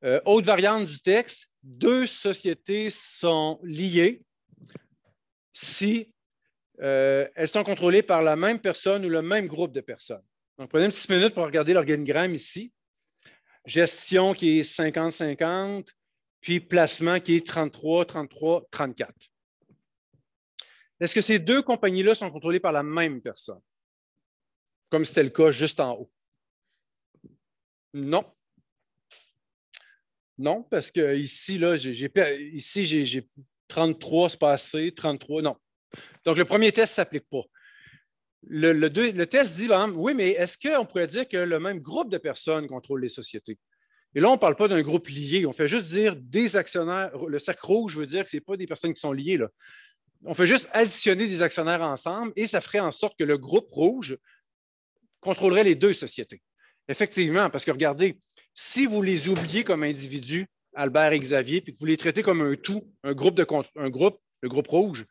Euh, autre variante du texte, deux sociétés sont liées si euh, elles sont contrôlées par la même personne ou le même groupe de personnes. Donc, prenez une petite minute pour regarder l'organigramme ici gestion qui est 50-50, puis placement qui est 33-33-34. Est-ce que ces deux compagnies-là sont contrôlées par la même personne, comme c'était le cas juste en haut? Non. Non, parce que ici, là, j'ai, ici, j'ai, 33, c'est pas 33, non. Donc, le premier test ne s'applique pas le, test dit, oui, mais est-ce qu'on pourrait dire que le même groupe de personnes contrôle les sociétés? Et là, on ne parle pas d'un groupe lié. On fait juste dire des actionnaires. Le sac rouge, je veux dire que ce n'est pas des personnes qui sont liées. Là. On fait juste additionner des actionnaires ensemble et ça ferait en sorte que le groupe rouge contrôlerait les deux sociétés. Effectivement, parce que regardez, si vous les oubliez comme individus, Albert et Xavier, puis que vous les traitez comme un tout, un groupe, de, un groupe le groupe rouge,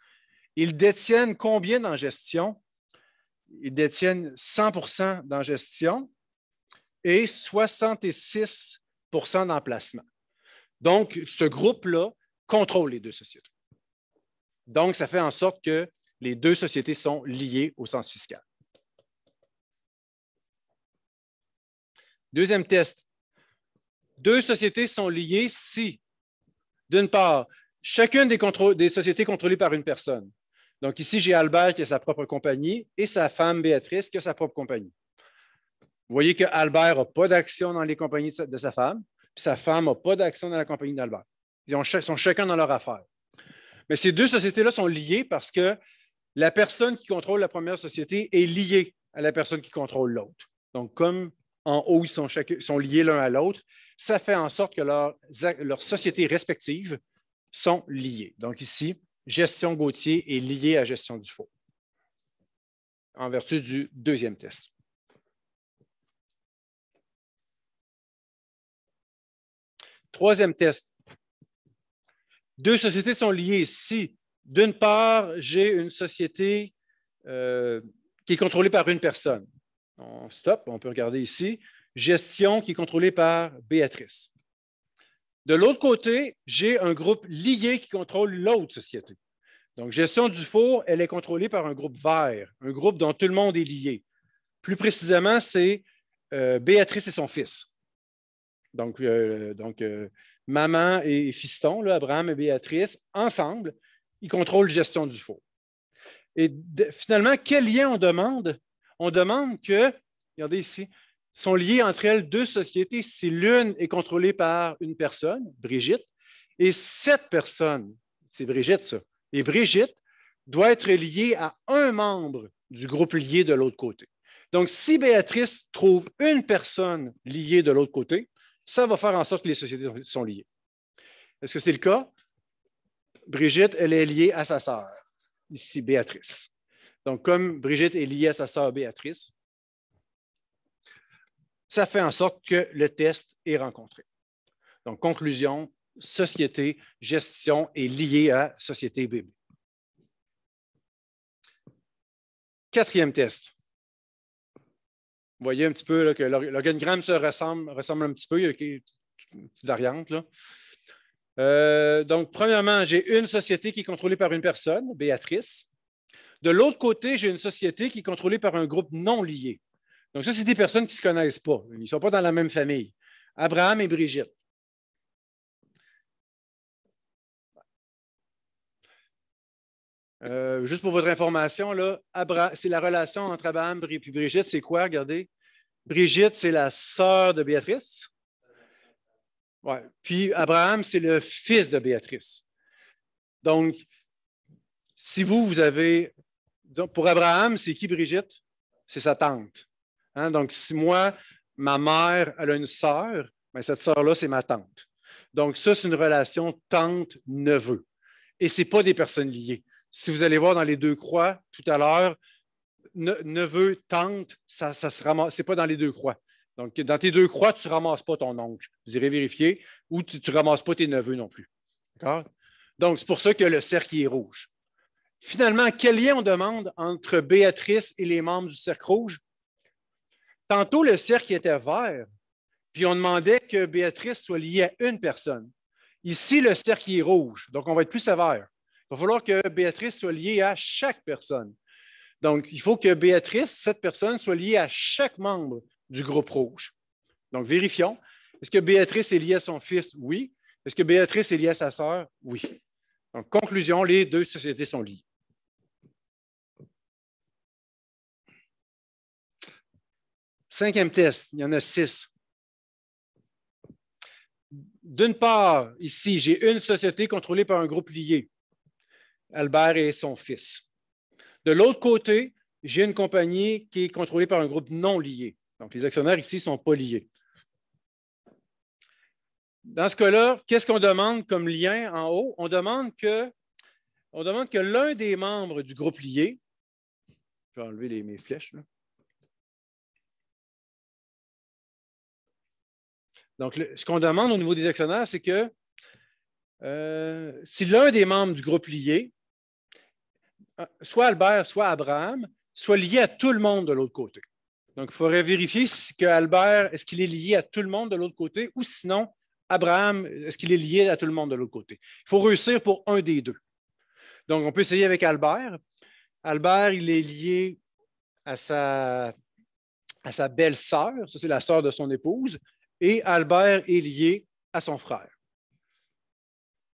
ils détiennent combien en gestion? ils détiennent 100 dans gestion et 66 d'emplacement. Donc, ce groupe-là contrôle les deux sociétés. Donc, ça fait en sorte que les deux sociétés sont liées au sens fiscal. Deuxième test. Deux sociétés sont liées si, d'une part, chacune des sociétés contrôlées par une personne donc ici, j'ai Albert qui a sa propre compagnie et sa femme Béatrice qui a sa propre compagnie. Vous voyez que Albert n'a pas d'action dans les compagnies de sa, femme, puis sa femme n'a pas d'action dans la compagnie d'Albert. Ils sont chacun dans leur affaire. Mais ces deux sociétés-là sont liées parce que la personne qui contrôle la première société est liée à la personne qui contrôle l'autre. Donc, comme en haut, ils sont, liés l'un à l'autre, ça fait en sorte que leurs sociétés respectives sont liées. Donc ici, gestion Gauthier est liée à gestion du faux, en vertu du deuxième test. Troisième test. Deux sociétés sont liées si, d'une part, j'ai une société euh, qui est contrôlée par une personne. On stop, on peut regarder ici. Gestion qui est contrôlée par Béatrice. De l'autre côté, j'ai un groupe lié qui contrôle l'autre société. Donc, gestion du four, elle est contrôlée par un groupe vert, un groupe dont tout le monde est lié. Plus précisément, c'est euh, Béatrice et son fils. Donc, euh, euh, maman et fiston, Abraham et Béatrice, ensemble, ils contrôlent gestion du four. Et finalement, quel lien on demande? On demande que, regardez ici, sont liées entre elles deux sociétés. Si l'une est contrôlée par une personne, Brigitte, et cette personne, c'est Brigitte ça, et Brigitte doit être liée à un membre du groupe lié de l'autre côté. Donc, si Béatrice trouve une personne liée de l'autre côté, ça va faire en sorte que les sociétés sont liées. Est-ce que c'est le cas? Brigitte, elle est liée à sa sœur, ici Béatrice. Donc, comme Brigitte est liée à sa sœur Béatrice, ça fait en sorte que le test est rencontré. Donc, conclusion, société, gestion est liée à société bébé. Quatrième test. Vous voyez un petit peu que l'organigramme se ressemble, ressemble un petit peu, il y a une petite variante. Euh, donc, premièrement, j'ai une société qui est contrôlée par une personne, Béatrice. De l'autre côté, j'ai une société qui est contrôlée par un groupe non lié, donc, ça, c'est des personnes qui ne se connaissent pas. Ils ne sont pas dans la même famille. Abraham et Brigitte. Euh, juste pour votre information, c'est la relation entre Abraham et Brigitte, c'est quoi? Regardez. Brigitte, c'est la sœur de Béatrice. Ouais. Puis Abraham, c'est le fils de Béatrice. Donc, si vous, vous avez. Donc pour Abraham, c'est qui Brigitte? C'est sa tante. Hein? Donc, si moi, ma mère, elle a une sœur, mais ben, cette sœur-là, c'est ma tante. Donc, ça, c'est une relation tante-neveu. Et ce n'est pas des personnes liées. Si vous allez voir dans les deux croix tout à l'heure, neveu, tante, ça ça pas dans les deux croix. Donc, dans tes deux croix, tu ne ramasses pas ton oncle. Vous irez vérifier. Ou tu ne ramasses pas tes neveux non plus. D'accord? Donc, c'est pour ça que le cercle est rouge. Finalement, quel lien on demande entre Béatrice et les membres du cercle rouge? Tantôt, le cercle était vert, puis on demandait que Béatrice soit liée à une personne. Ici, le cercle est rouge, donc on va être plus sévère. Il va falloir que Béatrice soit liée à chaque personne. Donc, il faut que Béatrice, cette personne, soit liée à chaque membre du groupe rouge. Donc, vérifions. Est-ce que Béatrice est liée à son fils? Oui. Est-ce que Béatrice est liée à sa sœur? Oui. Donc, conclusion, les deux sociétés sont liées. Cinquième test, il y en a six. D'une part, ici, j'ai une société contrôlée par un groupe lié, Albert et son fils. De l'autre côté, j'ai une compagnie qui est contrôlée par un groupe non lié. Donc, les actionnaires ici ne sont pas liés. Dans ce cas-là, qu'est-ce qu'on demande comme lien en haut? On demande que, on demande que l'un des membres du groupe lié, je vais enlever mes flèches, là, Donc, ce qu'on demande au niveau des actionnaires, c'est que euh, si l'un des membres du groupe lié, euh, soit Albert, soit Abraham, soit lié à tout le monde de l'autre côté. Donc, il faudrait vérifier si Albert, est-ce qu'il est lié à tout le monde de l'autre côté ou sinon, Abraham, est-ce qu'il est lié à tout le monde de l'autre côté? Il faut réussir pour un des deux. Donc, on peut essayer avec Albert. Albert, il est lié à sa, à sa belle-sœur, ça c'est la sœur de son épouse, et Albert est lié à son frère.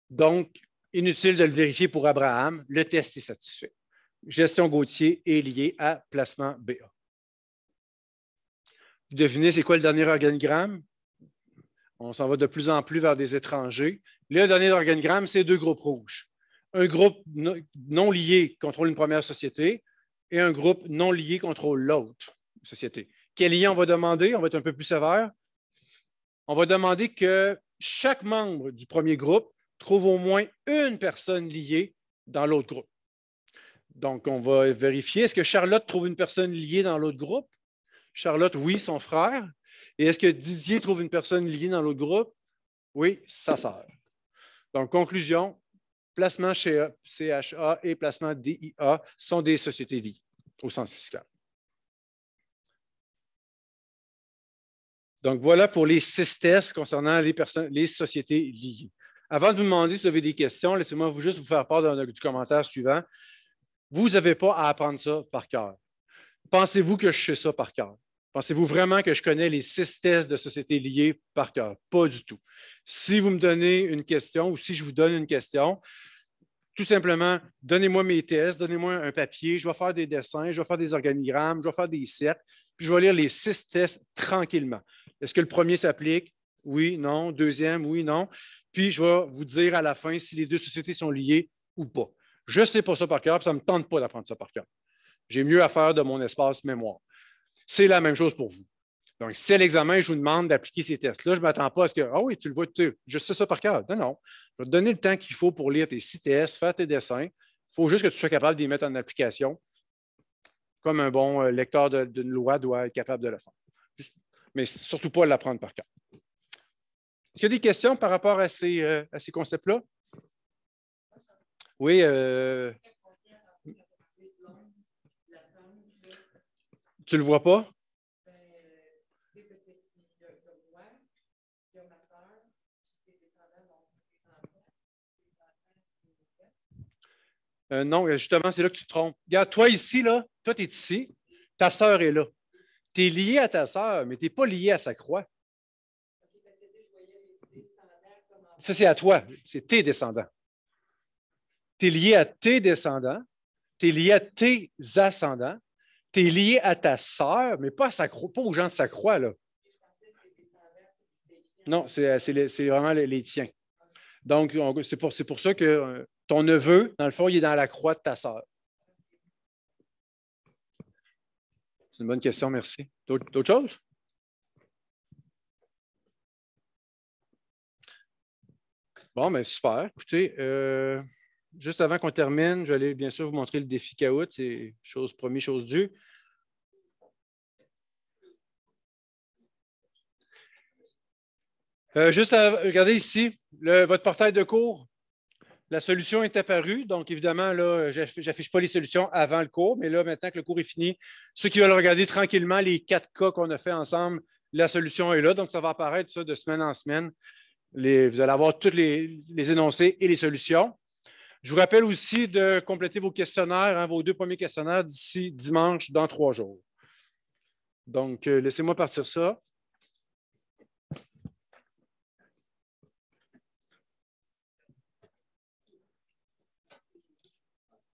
Donc, inutile de le vérifier pour Abraham, le test est satisfait. Gestion Gauthier est liée à placement BA. Vous devinez, c'est quoi le dernier organigramme? On s'en va de plus en plus vers des étrangers. Le dernier organigramme, c'est deux groupes rouges. Un groupe non lié contrôle une première société et un groupe non lié contrôle l'autre société. Quel lien on va demander? On va être un peu plus sévère on va demander que chaque membre du premier groupe trouve au moins une personne liée dans l'autre groupe. Donc, on va vérifier, est-ce que Charlotte trouve une personne liée dans l'autre groupe? Charlotte, oui, son frère. Et est-ce que Didier trouve une personne liée dans l'autre groupe? Oui, sa sœur. Donc, conclusion, placement chez CHA et placement DIA sont des sociétés liées au sens fiscal. Donc, voilà pour les six tests concernant les, sociétés liées. Avant de vous demander si vous avez des questions, laissez-moi vous juste vous faire part du commentaire suivant. Vous n'avez pas à apprendre ça par cœur. Pensez-vous que je sais ça par cœur? Pensez-vous vraiment que je connais les six tests de sociétés liées par cœur? Pas du tout. Si vous me donnez une question ou si je vous donne une question, tout simplement, donnez-moi mes tests, donnez-moi un papier, je vais faire des dessins, je vais faire des organigrammes, je vais faire des cercles, puis je vais lire les six tests tranquillement. Est-ce que le premier s'applique? Oui, non. Deuxième, oui, non. Puis je vais vous dire à la fin si les deux sociétés sont liées ou pas. Je ne sais pas ça par cœur, puis ça ne me tente pas d'apprendre ça par cœur. J'ai mieux à faire de mon espace mémoire. C'est la même chose pour vous. Donc, si l'examen, je vous demande d'appliquer ces tests-là, je ne m'attends pas à ce que, ah oui, tu le vois, tu, je sais ça par cœur. Non, non. Je vais te donner le temps qu'il faut pour lire tes six tests, faire tes dessins. Il faut juste que tu sois capable d'y mettre en application comme un bon euh, lecteur d'une loi doit être capable de le faire. mais surtout pas l'apprendre par cœur. Est-ce qu'il y a des questions par rapport à ces, euh, à ces concepts-là? Oui. Euh... Tu le vois pas? Euh, non, justement, c'est là que tu te trompes. Regarde, toi ici, là, tu es ici, ta sœur est là. Tu es lié à ta sœur, mais tu n'es pas lié à sa croix. Ça, c'est à toi, c'est tes descendants. Tu es lié à tes descendants, tu es lié à tes ascendants, tu es lié à ta sœur, mais pas, à sa croix, pas aux gens de sa croix. Là. Non, c'est euh, vraiment les, tiens. Donc, c'est pour, pour ça que euh, ton neveu, dans le fond, il est dans la croix de ta sœur. C'est une bonne question, merci. D'autres choses? Bon, mais ben, super. Écoutez, euh, juste avant qu'on termine, je vais bien sûr vous montrer le défi K-out, C'est chose promis, chose due. Euh, juste regardez ici, votre portail de cours la solution est apparue. Donc, évidemment, là, j'affiche pas les solutions avant le cours, mais là, maintenant que le cours est fini, ceux qui veulent regarder tranquillement les quatre cas qu'on a fait ensemble, la solution est là. Donc, ça va apparaître de semaine en semaine. vous allez avoir tous les, énoncés et les solutions. Je vous rappelle aussi de compléter vos questionnaires, hein, vos deux premiers questionnaires d'ici dimanche dans trois jours. Donc, euh, laissez-moi partir ça.